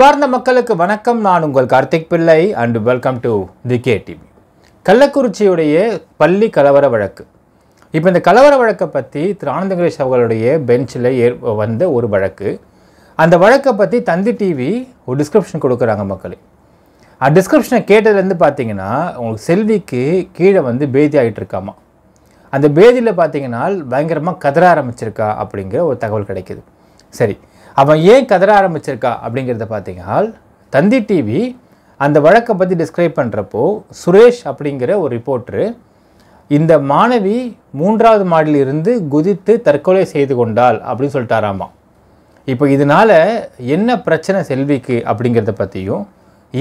அன்பார்ந்த மக்களுக்கு வணக்கம் நான் உங்கள் Karthik Pillai and welcome to the K TV கள்ளக்குறிச்சியுடைய பள்ளி கலவர வழக்கு இப்போ இந்த கலவர வழக்கை பற்றி திரு ஆனந்தகிரேஷ் அவர்களுடைய பெஞ்சில் ஏ வந்த ஒரு வழக்கு அந்த வழக்கை பற்றி தந்தி டிவி ஒரு டிஸ்கிரிப்ஷன் கொடுக்குறாங்க மக்களே அந்த டிஸ்கிரிப்ஷனை கேட்டதுலேருந்து பார்த்தீங்கன்னா உங்களுக்கு செல்விக்கு கீழே வந்து பேதி ஆகிட்டு இருக்காமா அந்த பேதியில் பார்த்தீங்கன்னா பயங்கரமாக கதற ஆரம்பிச்சிருக்கா அப்படிங்கிற ஒரு தகவல் கிடைக்கிது சரி அவன் ஏன் கதற ஆரம்பிச்சிருக்கா அப்படிங்கிறத பார்த்தீங்கன்னா தந்தி டிவி அந்த வழக்கை பற்றி டிஸ்கிரைப் பண்ணுறப்போ சுரேஷ் அப்படிங்கிற ஒரு ரிப்போர்ட்ரு இந்த மாணவி மூன்றாவது மாடியில் இருந்து குதித்து தற்கொலை செய்து கொண்டாள் அப்படின்னு சொல்லிட்டாராமா இப்போ இதனால் என்ன பிரச்சனை செல்விக்கு அப்படிங்கிறத பற்றியும்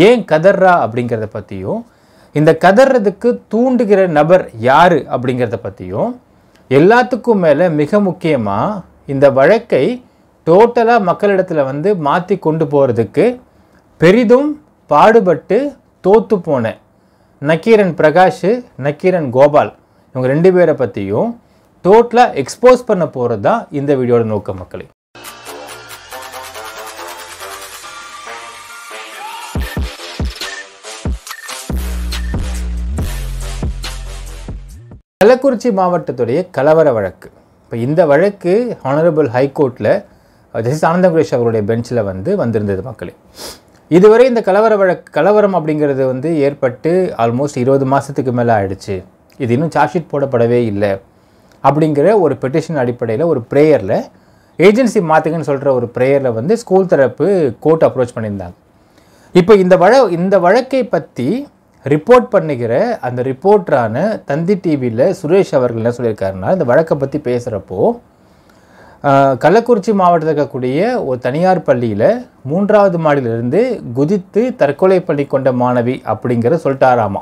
ஏன் கதர்றா அப்படிங்கிறத பற்றியும் இந்த கதறதுக்கு தூண்டுகிற நபர் யார் அப்படிங்கிறத பற்றியும் எல்லாத்துக்கும் மேலே மிக முக்கியமாக இந்த வழக்கை டோட்டலாக மக்களிடத்தில் வந்து மாற்றி கொண்டு போகிறதுக்கு பெரிதும் பாடுபட்டு தோற்று போன நக்கீரன் பிரகாஷ் நக்கீரன் கோபால் இவங்க ரெண்டு பேரை பற்றியும் டோட்டலாக எக்ஸ்போஸ் பண்ண போகிறது தான் இந்த வீடியோட நோக்க மக்களை கள்ளக்குறிச்சி மாவட்டத்துடைய கலவர வழக்கு இப்போ இந்த வழக்கு ஹானரபிள் ஹைகோர்ட்டில் ஜஸ்டிஸ் குரேஷ் அவருடைய பெஞ்சில் வந்து வந்திருந்தது மக்களே இதுவரை இந்த கலவர வழக்கு கலவரம் அப்படிங்கிறது வந்து ஏற்பட்டு ஆல்மோஸ்ட் இருபது மாதத்துக்கு மேலே ஆயிடுச்சு இது இன்னும் சார்ஜ் ஷீட் போடப்படவே இல்லை அப்படிங்கிற ஒரு பெட்டிஷன் அடிப்படையில் ஒரு ப்ரேயரில் ஏஜென்சி மாற்றுங்கன்னு சொல்கிற ஒரு ப்ரேயரில் வந்து ஸ்கூல் தரப்பு கோர்ட் அப்ரோச் பண்ணியிருந்தாங்க இப்போ இந்த வழ இந்த வழக்கை பற்றி ரிப்போர்ட் பண்ணுகிற அந்த ரிப்போர்ட்டரான தந்தி டிவியில் சுரேஷ் அவர்கள் என்ன சொல்லியிருக்காருன்னா இந்த வழக்கை பற்றி பேசுகிறப்போ கள்ளக்குறிச்சி மாவட்டத்தில் இருக்கக்கூடிய ஒரு தனியார் பள்ளியில் மூன்றாவது மாடியிலிருந்து குதித்து தற்கொலை பண்ணி கொண்ட மாணவி அப்படிங்கிற சொல்லிட்டாராமா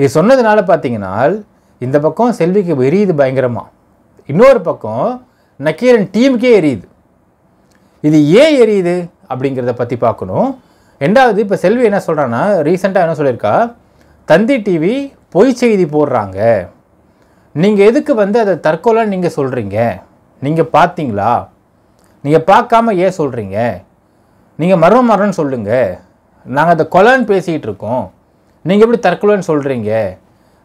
இது சொன்னதுனால பார்த்தீங்கன்னா இந்த பக்கம் செல்விக்கு எரியுது பயங்கரமாக இன்னொரு பக்கம் நக்கீரன் டீமுக்கே எரியுது இது ஏன் எரியுது அப்படிங்கிறத பற்றி பார்க்கணும் ரெண்டாவது இப்போ செல்வி என்ன சொல்கிறான்னா ரீசெண்டாக என்ன சொல்லியிருக்கா தந்தி டிவி பொய் செய்தி போடுறாங்க நீங்கள் எதுக்கு வந்து அதை தற்கொலைன்னு நீங்கள் சொல்கிறீங்க நீங்கள் பார்த்தீங்களா நீங்கள் பார்க்காம ஏன் சொல்கிறீங்க நீங்கள் மரம் மரம்னு சொல்லுங்கள் நாங்கள் அதை கொலைன்னு பேசிகிட்டு இருக்கோம் நீங்கள் எப்படி தற்கொலைன்னு சொல்கிறீங்க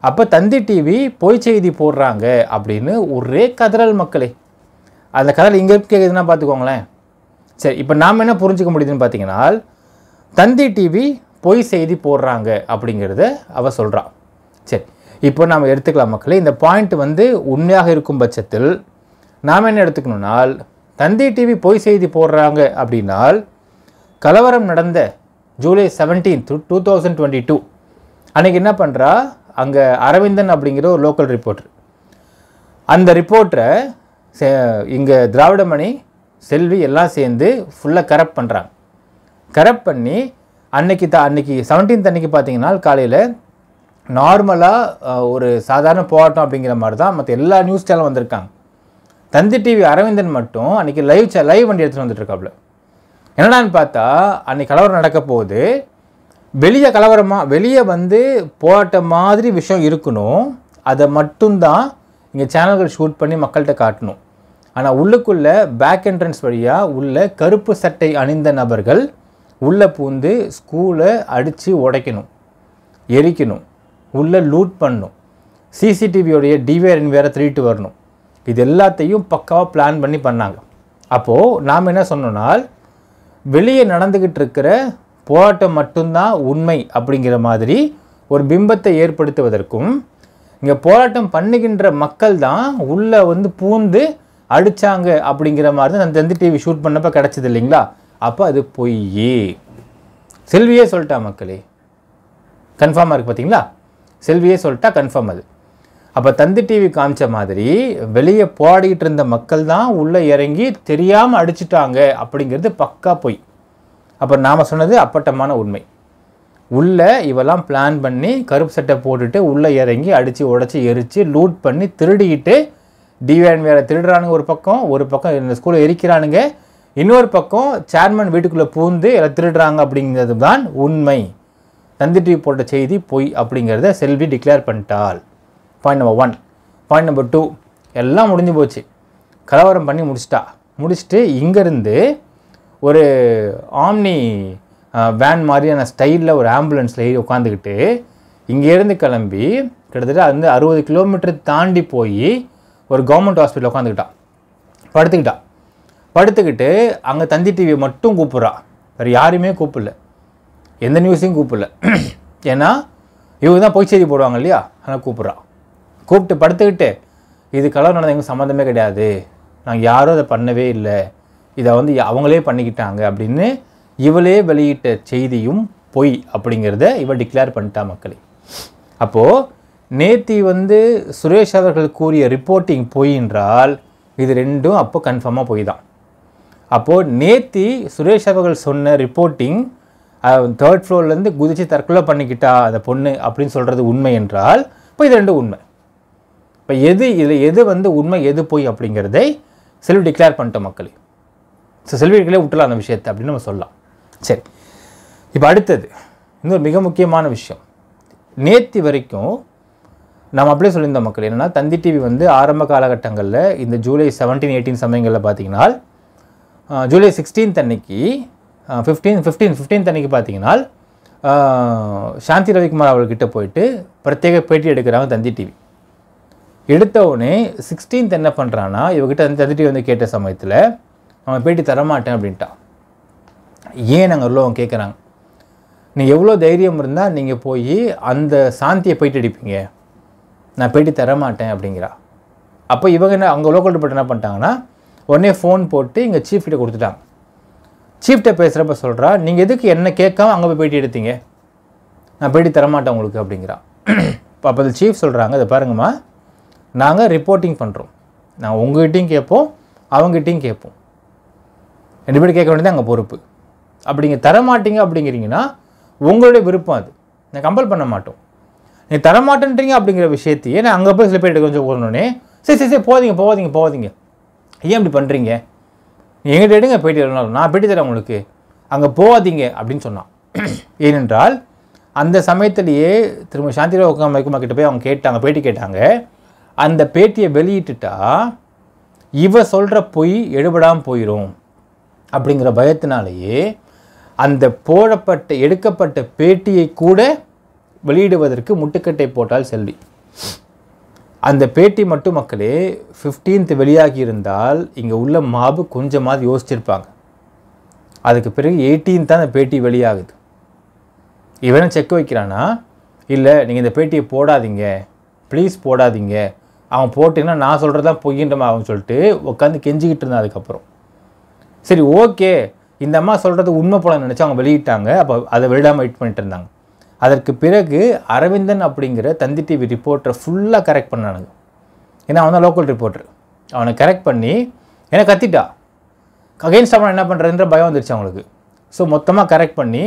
அப்போ தந்தி டிவி பொய் செய்தி போடுறாங்க அப்படின்னு ஒரே கதறல் மக்களே அந்த கதறல் இங்கே கேட்குதுன்னா பார்த்துக்கோங்களேன் சரி இப்போ நாம் என்ன புரிஞ்சிக்க முடியுதுன்னு பார்த்தீங்கன்னா தந்தி டிவி பொய் செய்தி போடுறாங்க அப்படிங்கிறத அவள் சொல்கிறான் சரி இப்போ நாம் எடுத்துக்கலாம் மக்களே இந்த பாயிண்ட் வந்து உண்மையாக இருக்கும் பட்சத்தில் நாம் என்ன எடுத்துக்கணும்னால் தந்தி டிவி பொய் செய்தி போடுறாங்க அப்படின்னால் கலவரம் நடந்த July seventeen two thousand twenty two அன்றைக்கி என்ன பண்ணுறா அங்கே அரவிந்தன் அப்படிங்கிற ஒரு லோக்கல் ரிப்போர்ட்ரு அந்த ரிப்போர்ட்டரை இங்கே திராவிடமணி செல்வி எல்லாம் சேர்ந்து ஃபுல்லாக கரப்ட் பண்ணுறாங்க கரப்ட் பண்ணி அன்னைக்கு த அன்னைக்கு செவன்டீன்த் அன்னைக்கு பார்த்தீங்கன்னா காலையில் நார்மலாக ஒரு சாதாரண போராட்டம் அப்படிங்கிற மாதிரி தான் மற்ற எல்லா நியூஸ் சேனலும் வந்திருக்காங்க தந்தி டிவி அரவிந்தன் மட்டும் அன்றைக்கி லைவ் லைவ் வண்டி எடுத்துகிட்டு வந்துட்டுருக்காப்புல என்னடான்னு பார்த்தா அன்றைக்கி கலவரம் நடக்க போகுது வெளியே கலவரமாக வெளியே வந்து போட்ட மாதிரி விஷயம் இருக்கணும் அதை மட்டும்தான் இங்கே சேனல்கள் ஷூட் பண்ணி மக்கள்கிட்ட காட்டணும் ஆனால் உள்ளுக்குள்ளே பேக் என்ட்ரன்ஸ் வழியாக உள்ள கருப்பு சட்டை அணிந்த நபர்கள் உள்ளே பூந்து ஸ்கூலை அடித்து உடைக்கணும் எரிக்கணும் உள்ளே லூட் பண்ணணும் சிசிடிவியோடைய டிவேரின் வேறு திருட்டு வரணும் இது எல்லாத்தையும் பக்காவாக பிளான் பண்ணி பண்ணாங்க அப்போது நாம் என்ன சொன்னோன்னால் வெளியே நடந்துக்கிட்டு இருக்கிற போராட்டம் மட்டும்தான் உண்மை அப்படிங்கிற மாதிரி ஒரு பிம்பத்தை ஏற்படுத்துவதற்கும் இங்கே போராட்டம் பண்ணுகின்ற மக்கள் தான் உள்ளே வந்து பூந்து அடித்தாங்க அப்படிங்கிற மாதிரி தான் அந்த டிவி ஷூட் பண்ணப்போ கிடச்சிது இல்லைங்களா அப்போ அது பொய் செல்வியே சொல்லிட்டா மக்களே கன்ஃபார்மாக இருக்குது பார்த்தீங்களா செல்வியே சொல்லிட்டா கன்ஃபார்ம் அது அப்போ தந்தி டிவி காமிச்ச மாதிரி வெளியே போராடிக்கிட்டு இருந்த மக்கள் தான் உள்ளே இறங்கி தெரியாமல் அடிச்சிட்டாங்க அப்படிங்கிறது பக்கா போய் அப்போ நாம் சொன்னது அப்பட்டமான உண்மை உள்ளே இவெல்லாம் பிளான் பண்ணி கருப்பு சட்டை போட்டுட்டு உள்ளே இறங்கி அடித்து உடச்சி எரித்து லூட் பண்ணி திருடிக்கிட்டு டிவிஎன் வேறு திருடுறானுங்க ஒரு பக்கம் ஒரு பக்கம் இந்த ஸ்கூலை எரிக்கிறானுங்க இன்னொரு பக்கம் சேர்மன் வீட்டுக்குள்ளே பூந்து எல்லாம் திருடுறாங்க அப்படிங்கிறது தான் உண்மை தந்தி டிவி போட்ட செய்தி பொய் அப்படிங்கிறத செல்வி டிக்ளேர் பண்ணிட்டாள் point number one point number two எல்லாம் முடிஞ்சு போச்சு கலவரம் பண்ணி முடிச்சிட்டா முடிச்சுட்டு இங்கேருந்து ஒரு ஆம்னி வேன் மாதிரியான ஸ்டைலில் ஒரு ஆம்புலன்ஸில் ஏறி உட்காந்துக்கிட்டு இங்கேருந்து கிளம்பி கிட்டத்தட்ட அது வந்து அறுபது கிலோமீட்டர் தாண்டி போய் ஒரு கவர்மெண்ட் ஹாஸ்பிட்டல் உட்காந்துக்கிட்டா படுத்துக்கிட்டா படுத்துக்கிட்டு அங்கே தந்தி டிவியை மட்டும் கூப்பிட்றா வேறு யாரையுமே கூப்பிடல எந்த நியூஸையும் கூப்பிடல ஏன்னா இவங்க தான் பொய்ச்செய்தி போடுவாங்க இல்லையா ஆனால் கூப்பிட்றா கூப்பிட்டு படுத்துக்கிட்டு இதுக்கெல்லாம் நடந்த எங்கள் சம்மந்தமே கிடையாது நாங்கள் யாரும் அதை பண்ணவே இல்லை இதை வந்து அவங்களே பண்ணிக்கிட்டாங்க அப்படின்னு இவளே வெளியிட்ட செய்தியும் பொய் அப்படிங்கிறத இவள் டிக்ளேர் பண்ணிட்டா மக்களை அப்போது நேத்தி வந்து சுரேஷ் அவர்கள் கூறிய ரிப்போர்ட்டிங் பொய் என்றால் இது ரெண்டும் அப்போ கன்ஃபார்மாக பொய் தான் அப்போது நேத்தி சுரேஷ் அவர்கள் சொன்ன ரிப்போர்ட்டிங் தேர்ட் ஃப்ளோர்லேருந்து குதித்து தற்கொலை பண்ணிக்கிட்டா அந்த பொண்ணு அப்படின்னு சொல்கிறது உண்மை என்றால் இப்போ இது ரெண்டும் உண்மை இப்போ எது இதில் எது வந்து உண்மை எது போய் அப்படிங்கிறதை செல்வி டிக்ளேர் பண்ணிட்டோம் மக்களே ஸோ செல்விகளே விட்டுலாம் அந்த விஷயத்தை அப்படின்னு நம்ம சொல்லலாம் சரி இப்போ அடுத்தது இன்னொரு மிக முக்கியமான விஷயம் நேத்தி வரைக்கும் நம்ம அப்படியே சொல்லியிருந்தோம் மக்கள் என்னென்னா தந்தி டிவி வந்து ஆரம்ப காலகட்டங்களில் இந்த ஜூலை செவன்டீன் எயிட்டீன் சமயங்களில் பார்த்தீங்கன்னா ஜூலை சிக்ஸ்டீன்த் அன்னைக்கு ஃபிஃப்டீன் ஃபிஃப்டீன் ஃபிஃப்டீன்த் அன்னைக்கு பார்த்தீங்கன்னா சாந்தி ரவிக்குமார் அவர்கிட்ட போயிட்டு பிரத்யேக பேட்டி எடுக்கிறாங்க தந்தி டிவி எடுத்த உடனே சிக்ஸ்டீன்த் என்ன பண்ணுறான்னா இவகிட்ட வந்து தந்துட்டு வந்து கேட்ட சமயத்தில் அவன் பேட்டி தரமாட்டேன் அப்படின்ட்டான் ஏன் நாங்கள் உள்ளவங்க கேட்குறாங்க நீ எவ்வளோ தைரியம் இருந்தால் நீங்கள் போய் அந்த சாந்தியை போயிட்டு அடிப்பீங்க நான் பேட்டி தரமாட்டேன் அப்படிங்கிறா அப்போ இவங்க என்ன அங்கே லோக்கல் ரிப்போர்ட் என்ன பண்ணிட்டாங்கன்னா உடனே ஃபோன் போட்டு இங்கே சீஃப்கிட்ட கொடுத்துட்டாங்க சீஃப்கிட்ட பேசுகிறப்ப சொல்கிறா நீங்கள் எதுக்கு என்ன கேட்காம அங்கே போய் பேட்டி எடுத்தீங்க நான் பேட்டி தரமாட்டேன் உங்களுக்கு அப்படிங்கிறா அப்போ அது சீஃப் சொல்கிறாங்க அதை பாருங்கம்மா நாங்கள் ரிப்போர்ட்டிங் பண்ணுறோம் நான் உங்ககிட்டையும் கேட்போம் அவங்ககிட்டையும் கேட்போம் ரெண்டு பேரும் கேட்க வேண்டியது அங்கே பொறுப்பு அப்படிங்க தரமாட்டீங்க அப்படிங்கிறீங்கன்னா உங்களுடைய விருப்பம் அது நான் கம்பல் பண்ண மாட்டோம் நீங்கள் தரமாட்டேன்றீங்க அப்படிங்கிற விஷயத்தையே நான் அங்கே போய் சில பேர்கிட்ட கொஞ்சம் போகணுன்னே சரி சரி சரி போகாதீங்க போகாதீங்க போகாதீங்க ஏன் இப்படி பண்ணுறீங்க எங்கிட்ட எடுங்க போயிட்டு வரணும் நான் போயிட்டு தரேன் உங்களுக்கு அங்கே போகாதீங்க அப்படின்னு சொன்னான் ஏனென்றால் அந்த சமயத்திலேயே திரும்ப சாந்திரா உக்கமைக்குமா கிட்டே போய் அவங்க கேட்டாங்க போயிட்டு கேட்டாங்க அந்த பேட்டியை வெளியிட்டுட்டா இவ சொல்கிற பொய் எடுபடாமல் போயிடும் அப்படிங்கிற பயத்தினாலேயே அந்த போடப்பட்ட எடுக்கப்பட்ட பேட்டியை கூட வெளியிடுவதற்கு முட்டுக்கட்டை போட்டால் செல்வி அந்த பேட்டி மட்டும் மக்களே ஃபிஃப்டீன்த் வெளியாகி இருந்தால் இங்கே உள்ள மாபு கொஞ்சமாவது யோசிச்சிருப்பாங்க அதுக்கு பிறகு எயிட்டீன் தான் அந்த பேட்டி வெளியாகுது இவனை செக் வைக்கிறானா இல்லை நீங்கள் இந்த பேட்டியை போடாதீங்க ப்ளீஸ் போடாதீங்க அவன் போட்டிங்கன்னா நான் சொல்கிறது தான் பொய்யின்றமா அவன் சொல்லிட்டு உட்காந்து கெஞ்சிக்கிட்டு இருந்தான் அதுக்கப்புறம் சரி ஓகே இந்த அம்மா சொல்கிறது உண்மை போல நினச்சி அவங்க வெளியிட்டாங்க அப்போ அதை வெளியிடாமல் வெயிட் பண்ணிட்டு இருந்தாங்க அதற்கு பிறகு அரவிந்தன் அப்படிங்கிற தந்தி டிவி ரிப்போர்ட்டரை ஃபுல்லாக கரெக்ட் பண்ணானுங்க ஏன்னா அவன் தான் லோக்கல் ரிப்போர்ட்டர் அவனை கரெக்ட் பண்ணி என்னை கத்திட்டா அகெயின்ஸ்ட் அவனை என்ன பண்ணுறதுன்ற பயம் வந்துருச்சு அவங்களுக்கு ஸோ மொத்தமாக கரெக்ட் பண்ணி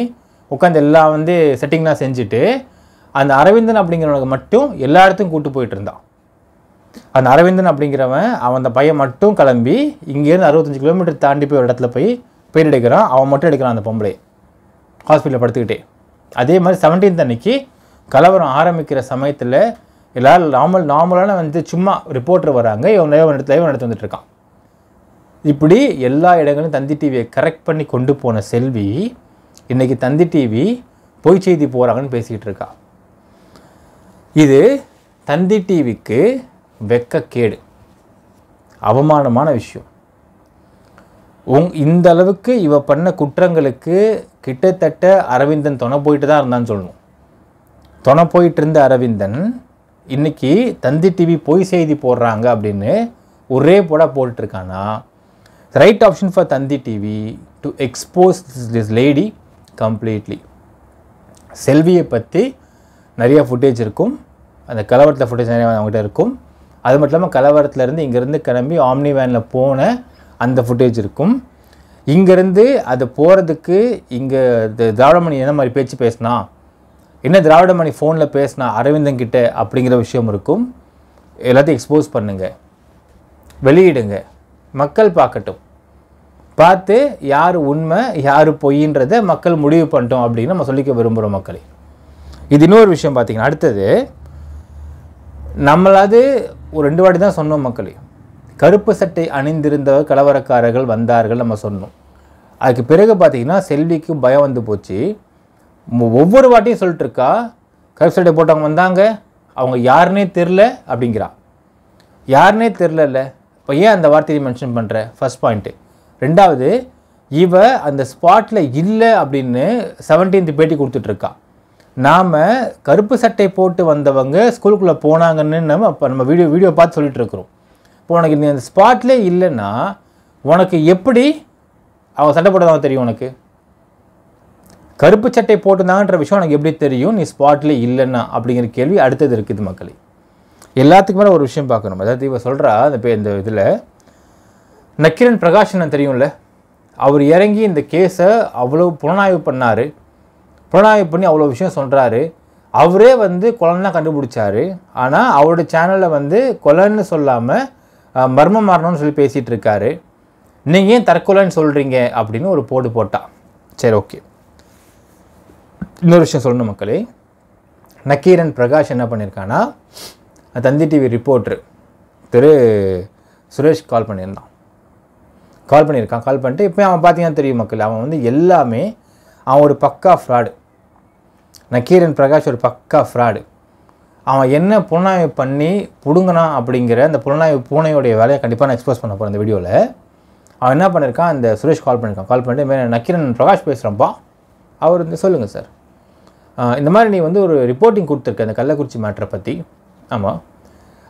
உட்காந்து எல்லாம் வந்து செட்டிங்லாம் செஞ்சுட்டு அந்த அரவிந்தன் அப்படிங்கிறவனுக்கு மட்டும் எல்லா இடத்துக்கும் கூப்பிட்டு போயிட்டு இருந்தான் அந்த அரவிந்தன் அப்படிங்கிறவன் அவன் அந்த பையன் மட்டும் கிளம்பி இங்கேருந்து அறுபத்தஞ்சு கிலோமீட்டர் தாண்டி போய் ஒரு இடத்துல போய் பேர் எடுக்கிறான் அவன் மட்டும் எடுக்கிறான் அந்த பொம்பளை ஹாஸ்பிட்டலில் படுத்துக்கிட்டே அதே மாதிரி செவன்டீன்த் அன்னைக்கு கலவரம் ஆரம்பிக்கிற சமயத்தில் எல்லோரும் நார்மல் நார்மலான வந்து சும்மா ரிப்போர்ட்டர் வராங்க இவன் லைவ் இடத்துல இவன் எடுத்து வந்துட்டுருக்கான் இருக்கான் இப்படி எல்லா இடங்களும் தந்தி டிவியை கரெக்ட் பண்ணி கொண்டு போன செல்வி இன்றைக்கி தந்தி டிவி பொய் செய்தி போகிறாங்கன்னு பேசிக்கிட்டு இருக்கா இது தந்தி டிவிக்கு வெக்கக்கேடு அவமானமான விஷயம் உங் இந்த அளவுக்கு இவ பண்ண குற்றங்களுக்கு கிட்டத்தட்ட அரவிந்தன் தொண போயிட்டு தான் இருந்தான்னு சொல்லணும் தொண போயிட்டு இருந்த அரவிந்தன் இன்னைக்கு தந்தி டிவி பொய் செய்தி போடுறாங்க அப்படின்னு ஒரே போட போட்டுருக்கானா right option for Thanthi TV to expose this lady completely செல்வியை பற்றி நிறையா ஃபுட்டேஜ் இருக்கும் அந்த கலவரத்தில் ஃபுட்டேஜ் நிறையா அவங்ககிட்ட இருக்கும் அது மட்டும் இல்லாமல் கலவரத்துலேருந்து இங்கேருந்து கிளம்பி ஆம்னி வேனில் போன அந்த ஃபுட்டேஜ் இருக்கும் இங்கேருந்து அது போகிறதுக்கு இங்கே திராவிடமணி என்ன மாதிரி பேச்சு பேசுனா என்ன திராவிடமணி ஃபோனில் பேசுனா அரவிந்தன் கிட்ட அப்படிங்கிற விஷயம் இருக்கும் எல்லாத்தையும் எக்ஸ்போஸ் பண்ணுங்கள் வெளியிடுங்க மக்கள் பார்க்கட்டும் பார்த்து யார் உண்மை யார் பொய்ன்றத மக்கள் முடிவு பண்ணிட்டோம் அப்படின்னு நம்ம சொல்லிக்க விரும்புகிறோம் மக்களை இது இன்னொரு விஷயம் பார்த்திங்கன்னா அடுத்தது நம்மளாவது ஒரு ரெண்டு வாட்டி தான் சொன்னோம் மக்களே கருப்பு சட்டை அணிந்திருந்த கலவரக்காரர்கள் வந்தார்கள் நம்ம சொன்னோம் அதுக்கு பிறகு பார்த்தீங்கன்னா செல்விக்கு பயம் வந்து போச்சு ஒவ்வொரு வாட்டியும் சொல்லிட்டுருக்கா கருப்பு சட்டை போட்டவங்க வந்தாங்க அவங்க யாருனே தெரில அப்படிங்கிறா யாருனே தெரிலல்ல இப்போ ஏன் அந்த வார்த்தையை மென்ஷன் பண்ணுற ஃபஸ்ட் பாயிண்ட்டு ரெண்டாவது இவ அந்த ஸ்பாட்டில் இல்லை அப்படின்னு செவன்டீன்த் பேட்டி கொடுத்துட்ருக்கா நாம் கருப்பு சட்டை போட்டு வந்தவங்க ஸ்கூலுக்குள்ளே போனாங்கன்னு நம்ம இப்போ நம்ம வீடியோ வீடியோ பார்த்து சொல்லிகிட்ருக்குறோம் இப்போ உனக்கு இந்த ஸ்பாட்லே இல்லைன்னா உனக்கு எப்படி அவன் சண்டை போட்டதாக தெரியும் உனக்கு கருப்பு சட்டை போட்டிருந்தாங்கன்ற விஷயம் உனக்கு எப்படி தெரியும் நீ ஸ்பாட்லே இல்லைன்னா அப்படிங்கிற கேள்வி அடுத்தது இருக்குது மக்களை எல்லாத்துக்கு மேலே ஒரு விஷயம் பார்க்கணும் அதாவது இவன் சொல்கிறா அந்த பே இந்த இதில் நக்கிரன் பிரகாஷ் நான் தெரியும்ல அவர் இறங்கி இந்த கேஸை அவ்வளோ புலனாய்வு பண்ணார் புலனாய்வு பண்ணி அவ்வளோ விஷயம் சொல்கிறாரு அவரே வந்து கொலைன்னா கண்டுபிடிச்சாரு ஆனால் அவரோட சேனலில் வந்து குலன்னு சொல்லாமல் மர்மம் மாறணும்னு சொல்லி பேசிகிட்டு இருக்காரு நீங்கள் ஏன் தற்கொலைன்னு சொல்கிறீங்க அப்படின்னு ஒரு போடு போட்டான் சரி ஓகே இன்னொரு விஷயம் சொல்லணும் மக்களே நக்கீரன் பிரகாஷ் என்ன பண்ணியிருக்கான்னா Thanthi TV reporter Thiru Suresh call பண்ணியிருந்தான் கால் பண்ணியிருக்கான் கால் பண்ணிட்டு இப்போ அவன் பார்த்தீங்கன்னா தெரியும் மக்கள் அவன் வந்து எல்லாமே அவன் ஒரு பக்கா ஃப்ராடு நக்கீரன் பிரகாஷ் ஒரு பக்கா ஃப்ராடு அவன் என்ன புலனாய்வு பண்ணி பிடுங்கினா அப்படிங்கிற அந்த புலனாய்வு பூனையோடைய வேலையை கண்டிப்பாக நான் எக்ஸ்போஸ் பண்ண போகிறேன் அந்த வீடியோவில் அவன் என்ன பண்ணியிருக்கான் அந்த சுரேஷ் கால் பண்ணியிருக்கான் கால் பண்ணிட்டு மேலே நக்கீரன் பிரகாஷ் பேசுகிறப்பா அவர் வந்து சொல்லுங்கள் சார் இந்த மாதிரி நீ வந்து ஒரு ரிப்போர்ட்டிங் கொடுத்துருக்க அந்த கள்ளக்குறிச்சி மேட்ரை பற்றி ஆமாம்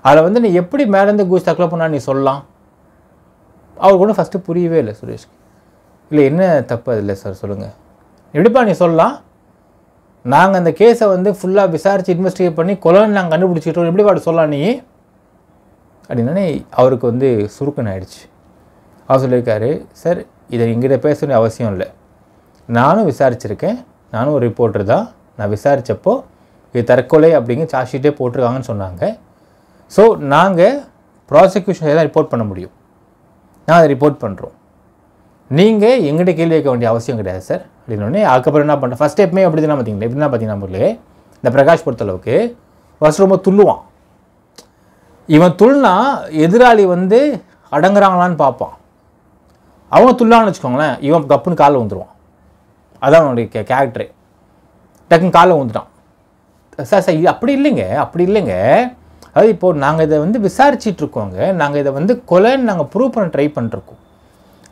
அதில் வந்து நீ எப்படி மேலேருந்து கூஸ் தக்கலை பண்ணால் நீ சொல்லலாம் அவருக்கு ஒன்றும் ஃபஸ்ட்டு புரியவே இல்லை சுரேஷ் இல்லை என்ன தப்பு அது இல்லை சார் சொல்லுங்கள் எப்படிப்பா நீ சொல்லலாம் நாங்கள் அந்த கேஸை வந்து ஃபுல்லாக விசாரித்து இன்வெஸ்டிகேட் பண்ணி கொலன்னு நாங்கள் கண்டுபிடிச்சிட்டோம் எப்படி பாட்டு சொல்லலாம் நீ அப்படின்னே அவருக்கு வந்து சுருக்கன் ஆயிடுச்சு அவர் சொல்லியிருக்காரு சார் இதை எங்கிட்ட வேண்டிய அவசியம் இல்லை நானும் விசாரிச்சிருக்கேன் நானும் ஒரு ரிப்போர்ட்டர் தான் நான் விசாரித்தப்போ இது தற்கொலை அப்படிங்கிற சார்ஜ் ஷீட்டே போட்டிருக்காங்கன்னு சொன்னாங்க ஸோ நாங்கள் ப்ராசிக்யூஷன் எதாவது ரிப்போர்ட் பண்ண முடியும் நான் அதை ரிப்போர்ட் பண்ணுறோம் நீங்கள் எங்கிட்ட கேள்வி வைக்க வேண்டிய அவசியம் கிடையாது சார் அப்படின்னோடனே அதுக்கப்புறம் என்ன பண்ணுறேன் ஃபஸ்ட் ஸ்டெப்மே அப்படி தான் பார்த்தீங்களா எப்படி தான் பார்த்தீங்கன்னா நம்மளே இந்த பிரகாஷ் பொறுத்தளவுக்கு ஃபஸ்ட் ரொம்ப துள்ளுவான் இவன் துள்னா எதிராளி வந்து அடங்குறாங்களான்னு பார்ப்பான் அவங்க துள்ளான்னு வச்சுக்கோங்களேன் இவன் கப்புன்னு காலில் வந்துடுவான் அதான் அவனுடைய கே கேரக்டரு டக்குன்னு காலில் வந்துட்டான் சார் சார் அப்படி இல்லைங்க அப்படி இல்லைங்க அதாவது இப்போது நாங்கள் இதை வந்து விசாரிச்சிட்ருக்கோங்க நாங்கள் இதை வந்து கொலைன்னு நாங்கள் ப்ரூவ் பண்ண ட்ரை பண்ணிருக்கோம்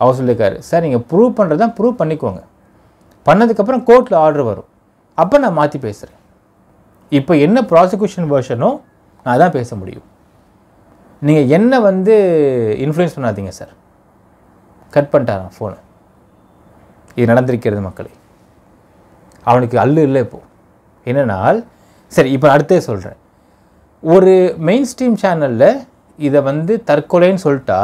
அவர் சொல்லியிருக்காரு சார் நீங்கள் ப்ரூவ் பண்ணுறது தான் ப்ரூவ் பண்ணிக்கோங்க பண்ணதுக்கப்புறம் கோர்ட்டில் ஆர்டர் வரும் அப்போ நான் மாற்றி பேசுகிறேன் இப்போ என்ன ப்ராசிக்யூஷன் வேர்ஷனோ நான் தான் பேச முடியும் நீங்கள் என்ன வந்து இன்ஃப்ளூயன்ஸ் பண்ணாதீங்க சார் கட் பண்ணிட்டாரான் ஃபோனை இது நடந்திருக்கிறது மக்களே அவனுக்கு அல்லு இல்லை இப்போது என்னென்னால் சரி இப்போ அடுத்தே சொல்கிறேன் ஒரு மெயின் ஸ்ட்ரீம் சேனலில் இதை வந்து தற்கொலைன்னு சொல்லிட்டா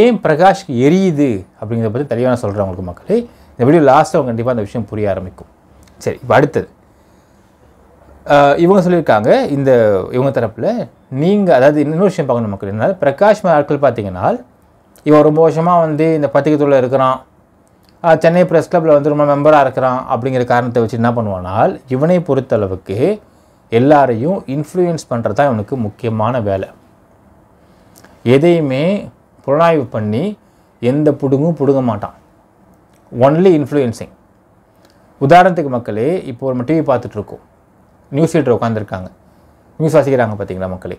ஏன் பிரகாஷ்க்கு எரியுது அப்படிங்கிறத பற்றி தெளிவான சொல்கிறேன் உங்களுக்கு மக்களே இந்த வீடியோ லாஸ்ட்டாக அவங்க கண்டிப்பாக அந்த விஷயம் புரிய ஆரம்பிக்கும் சரி இப்போ அடுத்தது இவங்க சொல்லியிருக்காங்க இந்த இவங்க தரப்பில் நீங்கள் அதாவது இன்னொரு விஷயம் பார்க்கணும் மக்கள் என்ன பிரகாஷ் ஆட்கள் பார்த்தீங்கன்னா இவன் ரொம்ப வருஷமாக வந்து இந்த தொழில் இருக்கிறான் சென்னை ப்ரெஸ் கிளப்பில் வந்து ரொம்ப மெம்பராக இருக்கிறான் அப்படிங்கிற காரணத்தை வச்சு என்ன பண்ணுவானால் இவனை பொறுத்தளவுக்கு எல்லாரையும் இன்ஃப்ளூயன்ஸ் பண்ணுறது தான் இவனுக்கு முக்கியமான வேலை எதையுமே புலனாய்வு பண்ணி எந்த புடுங்கும் பிடுங்க மாட்டான் ஒன்லி இன்ஃப்ளூயன்சிங் உதாரணத்துக்கு மக்களே இப்போ நம்ம டிவி பார்த்துட்ருக்கோம் நியூஸ் ஹீட்டர் உட்காந்துருக்காங்க நியூஸ் வாசிக்கிறாங்க பார்த்தீங்களா மக்களே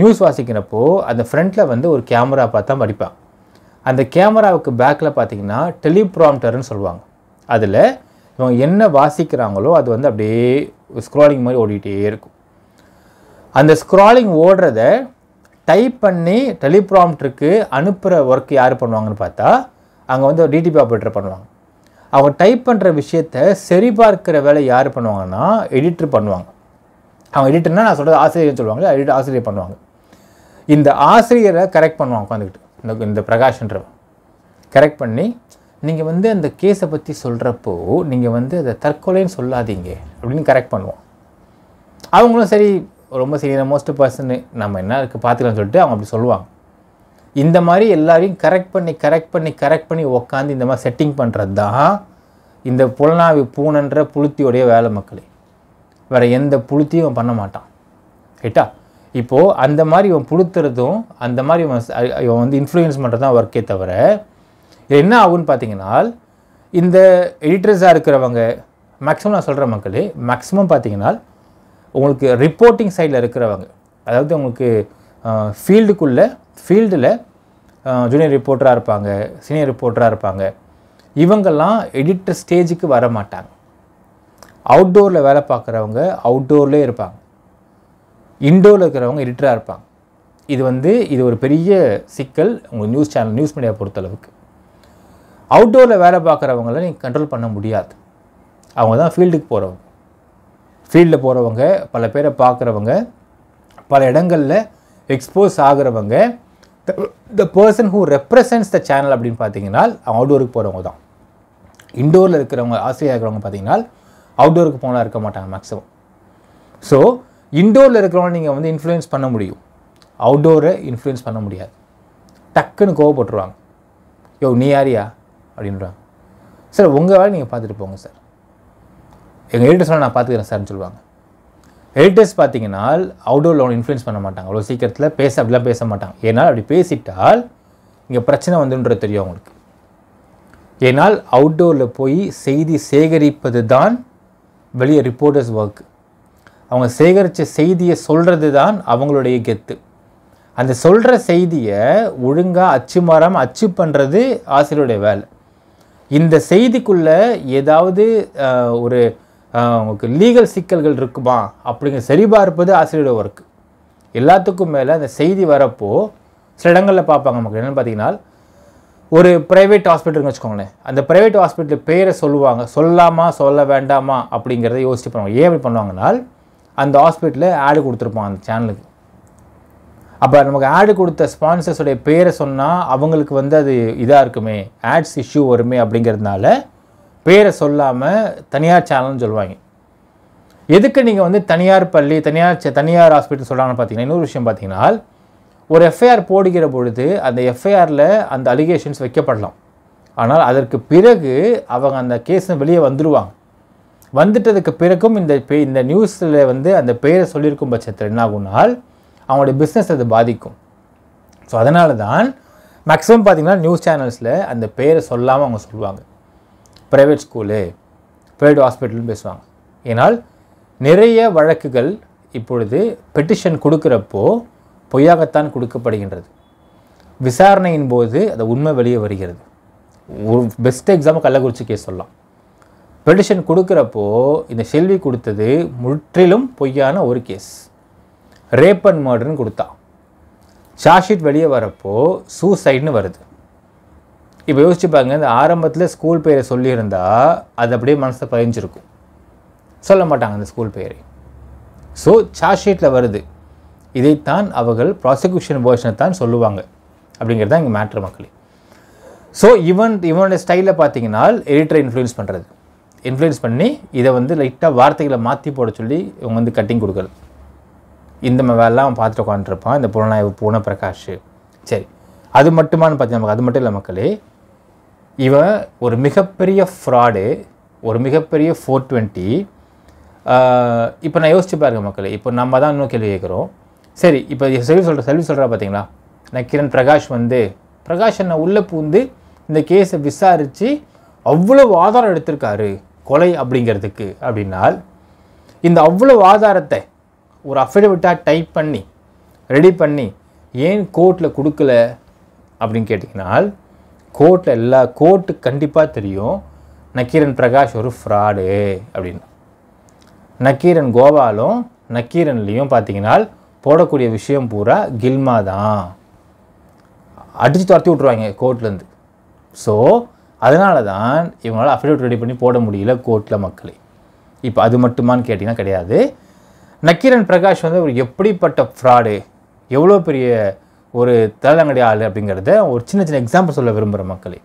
நியூஸ் வாசிக்கிறப்போ அந்த ஃப்ரண்ட்டில் வந்து ஒரு கேமரா பார்த்தா படிப்பான் அந்த கேமராவுக்கு பேக்கில் பார்த்தீங்கன்னா டெலிப்ராம்டர்னு சொல்லுவாங்க அதில் இவங்க என்ன வாசிக்கிறாங்களோ அது வந்து அப்படியே ஸ்க்ராலிங் மாதிரி ஓடிக்கிட்டே இருக்கும் அந்த ஸ்க்ராலிங் ஓடுறத டைப் பண்ணி டெலிப்ராம்டருக்கு அனுப்புகிற ஒர்க் யார் பண்ணுவாங்கன்னு பார்த்தா அங்கே வந்து டிடிபி ஆப்ரேட்டர் பண்ணுவாங்க அவங்க டைப் பண்ணுற விஷயத்த சரிபார்க்கிற வேலை யார் பண்ணுவாங்கன்னா எடிட்டர் பண்ணுவாங்க அவங்க எடிட்டர்னால் நான் சொல்கிறது ஆசிரியர்னு சொல்லுவாங்க எடிட் ஆசிரியர் பண்ணுவாங்க இந்த ஆசிரியரை கரெக்ட் பண்ணுவாங்க உட்காந்துக்கிட்டு இந்த இந்த பிரகாஷ்ன்றவன் கரெக்ட் பண்ணி நீங்கள் வந்து அந்த கேஸை பற்றி சொல்கிறப்போ நீங்கள் வந்து அதை தற்கொலைன்னு சொல்லாதீங்க அப்படின்னு கரெக்ட் பண்ணுவோம் அவங்களும் சரி ரொம்ப சீனியர் மோஸ்ட் பர்சன் நம்ம என்ன இருக்குது பார்த்துக்கலாம்னு சொல்லிட்டு அவங்க அப்படி சொல்லுவாங்க இந்த மாதிரி எல்லாரையும் கரெக்ட் பண்ணி கரெக்ட் பண்ணி கரெக்ட் பண்ணி உக்காந்து இந்த மாதிரி செட்டிங் பண்ணுறது தான் இந்த புலனாவி பூனன்ற புளுத்தியோடைய வேலை மக்களே வேறு எந்த புளுத்தியும் அவன் பண்ண மாட்டான் ரைட்டா இப்போது அந்த மாதிரி இவன் புளுத்துறதும் அந்த மாதிரி இவன் இவன் வந்து இன்ஃப்ளூயன்ஸ் பண்ணுறது தான் ஒர்க்கே தவிர இது என்ன ஆகுன்னு பார்த்தீங்கன்னா இந்த எடிட்டர்ஸாக இருக்கிறவங்க மேக்ஸிமம் நான் சொல்கிற மக்களே மேக்ஸிமம் பார்த்தீங்கன்னா உங்களுக்கு ரிப்போர்ட்டிங் சைடில் இருக்கிறவங்க அதாவது உங்களுக்கு ஃபீல்டுக்குள்ளே ஃபீல்டில் ஜூனியர் ரிப்போர்ட்டராக இருப்பாங்க சீனியர் ரிப்போர்ட்டராக இருப்பாங்க இவங்கெல்லாம் எடிட்டர் ஸ்டேஜுக்கு வர மாட்டாங்க அவுட்டோரில் வேலை பார்க்குறவங்க அவுட்டோர்லேயே இருப்பாங்க இன்டோரில் இருக்கிறவங்க எடிட்டராக இருப்பாங்க இது வந்து இது ஒரு பெரிய சிக்கல் உங்கள் நியூஸ் சேனல் நியூஸ் மீடியா பொறுத்தளவுக்கு அவுட்டோரில் வேலை பார்க்குறவங்கள நீங்கள் கண்ட்ரோல் பண்ண முடியாது அவங்க தான் ஃபீல்டுக்கு போகிறவங்க ஃபீல்டில் போகிறவங்க பல பேரை பார்க்குறவங்க பல இடங்களில் எக்ஸ்போஸ் ஆகிறவங்க the person who represents the channel அப்படின்னு பார்த்தீங்கன்னா அவுடோருக்கு போகிறவங்க தான் இண்டோரில் இருக்கிறவங்க ஆசிரியாக இருக்கிறவங்க பார்த்தீங்கன்னா அவுடோருக்கு போனால் இருக்க மாட்டாங்க மேக்ஸிமம் ஸோ இண்டோரில் இருக்கிறவங்க நீங்கள் வந்து இன்ஃப்ளூயன்ஸ் பண்ண முடியும் அவுடோரை இன்ஃப்ளூயன்ஸ் பண்ண முடியாது டக்குன்னு கோவப்பட்டுருவாங்க யோ நீ யாரியா அப்படின்றாங்க சார் உங்கள் வேலை நீங்கள் பார்த்துட்டு போங்க சார் எங்கள் எடிட்டர் சொன்னால் நான் பார்த்துக்கிறேன் சார்னு சொல்லுவாங்க எடிட்டர்ஸ் பார்த்தீங்கன்னா அவுடோரில் ஒன்று இன்ஃப்ளூயன்ஸ் பண்ண மாட்டாங்க அவ்வளோ சீக்கிரத்தில் பேச அப்படிலாம் பேச மாட்டாங்க ஏன்னால் அப்படி பேசிட்டால் இங்கே பிரச்சனை வந்துன்றது தெரியும் அவங்களுக்கு ஏன்னால் அவுட்டோரில் போய் செய்தி சேகரிப்பது தான் வெளியே ரிப்போர்ட்டர்ஸ் ஒர்க் அவங்க சேகரித்த செய்தியை சொல்கிறது தான் அவங்களுடைய கெத்து அந்த சொல்கிற செய்தியை ஒழுங்காக அச்சு மாறாமல் அச்சு பண்ணுறது ஆசிரியருடைய வேலை இந்த செய்திக்குள்ளே ஏதாவது ஒரு உங்களுக்கு லீகல் சிக்கல்கள் இருக்குமா அப்படிங்கிற சரிபார்ப்பது ஆசிரியரோட ஒர்க் எல்லாத்துக்கும் மேலே அந்த செய்தி வரப்போ சில இடங்களில் பார்ப்பாங்க நமக்கு என்னென்னு பார்த்தீங்கன்னா ஒரு ப்ரைவேட் ஹாஸ்பிட்டல்னு வச்சுக்கோங்களேன் அந்த ப்ரைவேட் ஹாஸ்பிட்டல் பேரை சொல்லுவாங்க சொல்லாமா சொல்ல வேண்டாமா அப்படிங்கிறத யோசிச்சு பண்ணுவாங்க ஏன் இப்படி அந்த ஹாஸ்பிட்டலில் ஆடு கொடுத்துருப்பான் அந்த சேனலுக்கு அப்போ நமக்கு ஆடு கொடுத்த ஸ்பான்சர்ஸுடைய பேரை சொன்னால் அவங்களுக்கு வந்து அது இதாக இருக்குமே ஆட்ஸ் இஷ்யூ வருமே அப்படிங்கிறதுனால பேரை சொல்லாமல் தனியார் சேனல்னு சொல்லுவாங்க எதுக்கு நீங்கள் வந்து தனியார் பள்ளி தனியார் தனியார் ஹாஸ்பிட்டல் சொல்கிறாங்கன்னு பார்த்தீங்கன்னா இன்னொரு விஷயம் பார்த்தீங்கன்னா ஒரு எஃப்ஐஆர் போடுகிற பொழுது அந்த எஃப்ஐஆரில் அந்த அலிகேஷன்ஸ் வைக்கப்படலாம் ஆனால் அதற்கு பிறகு அவங்க அந்த கேஸை வெளியே வந்துடுவாங்க வந்துட்டதுக்கு பிறகும் இந்த பே இந்த நியூஸில் வந்து அந்த பேரை சொல்லியிருக்கும் பட்சத்தில் என்ன ஆகுனால் அவங்களுடைய பிஸ்னஸ் அது பாதிக்கும் ஸோ அதனால தான் மேக்ஸிமம் பார்த்திங்கன்னா நியூஸ் சேனல்ஸில் அந்த பேரை சொல்லாமல் அவங்க சொல்லுவாங்க ப்ரைவேட் ஸ்கூலு ப்ரைவேட் ஹாஸ்பிட்டல்னு பேசுவாங்க ஏன்னால் நிறைய வழக்குகள் இப்பொழுது பெட்டிஷன் கொடுக்குறப்போ பொய்யாகத்தான் கொடுக்கப்படுகின்றது விசாரணையின் போது அதை உண்மை வெளியே வருகிறது ஒரு பெஸ்ட் எக்ஸாம்பிள் கள்ளக்குறிச்சி கேஸ் சொல்லலாம் பெட்டிஷன் கொடுக்குறப்போ இந்த செல்வி கொடுத்தது முற்றிலும் பொய்யான ஒரு கேஸ் ரேப் அண்ட் மர்டர்னு கொடுத்தா சார்ஜ் ஷீட் வெளியே வரப்போ சூசைட்னு வருது இப்போ யோசிச்சு பாருங்க இந்த ஆரம்பத்தில் ஸ்கூல் பேரை சொல்லியிருந்தா அது அப்படியே மனசில் பதிஞ்சிருக்கும் சொல்ல மாட்டாங்க அந்த ஸ்கூல் பேரை ஸோ சார்ஜ் ஷீட்டில் வருது இதைத்தான் அவர்கள் ப்ராசிக்யூஷன் போர்ஷனை தான் சொல்லுவாங்க அப்படிங்கிறது தான் இங்கே மேட்ரு மக்களே ஸோ இவன் இவனுடைய ஸ்டைலில் பார்த்தீங்கன்னா எடிட்டரை இன்ஃப்ளூயன்ஸ் பண்ணுறது இன்ஃப்ளூயன்ஸ் பண்ணி இதை வந்து லைட்டாக வார்த்தைகளை மாற்றி போட சொல்லி இவங்க வந்து கட்டிங் கொடுக்குறது இந்த வேலைலாம் அவன் பார்த்துட்டு உட்காந்துருப்பான் இந்த புலனாய்வு பூன பிரகாஷ் சரி அது மட்டுமான்னு பார்த்தீங்கன்னா அது மட்டும் இல்லை மக்களே இவன் ஒரு மிகப்பெரிய ஃப்ராடு ஒரு மிகப்பெரிய ஃபோர் டுவெண்ட்டி இப்போ நான் யோசிச்சு பாருங்கள் மக்களே இப்போ நம்ம தான் இன்னும் கேள்வி கேட்குறோம் சரி இப்போ செல்வி சொல்கிற செல்வி சொல்கிறா பார்த்தீங்களா நான் கிரண் பிரகாஷ் வந்து பிரகாஷ் என்னை உள்ளே பூந்து இந்த கேஸை விசாரித்து அவ்வளவு ஆதாரம் எடுத்திருக்காரு கொலை அப்படிங்கிறதுக்கு அப்படின்னால் இந்த அவ்வளவு ஆதாரத்தை ஒரு அஃபிடவிட்டாக டைப் பண்ணி ரெடி பண்ணி ஏன் கோர்ட்டில் கொடுக்கல அப்படின்னு கேட்டிங்கனால் கோர்ட்டில் எல்லா கோர்ட்டு கண்டிப்பாக தெரியும் நக்கீரன் பிரகாஷ் ஒரு ஃப்ராடு அப்படின்னு நக்கீரன் கோவாலும் நக்கீரன்லேயும் பார்த்தீங்கன்னா போடக்கூடிய விஷயம் பூரா கில்மா தான் அடித்து துரத்தி விட்ருவாங்க கோர்ட்லேருந்து ஸோ அதனால தான் இவங்களால் அஃபிடேவிட் ரெடி பண்ணி போட முடியல கோர்ட்டில் மக்களே இப்போ அது மட்டுமான்னு கேட்டிங்கன்னா கிடையாது நக்கீரன் பிரகாஷ் வந்து ஒரு எப்படிப்பட்ட ஃப்ராடு எவ்வளோ பெரிய ஒரு தேலங்கடி ஆள் அப்படிங்கிறத ஒரு சின்ன சின்ன எக்ஸாம்பிள் சொல்ல விரும்புகிற மக்களே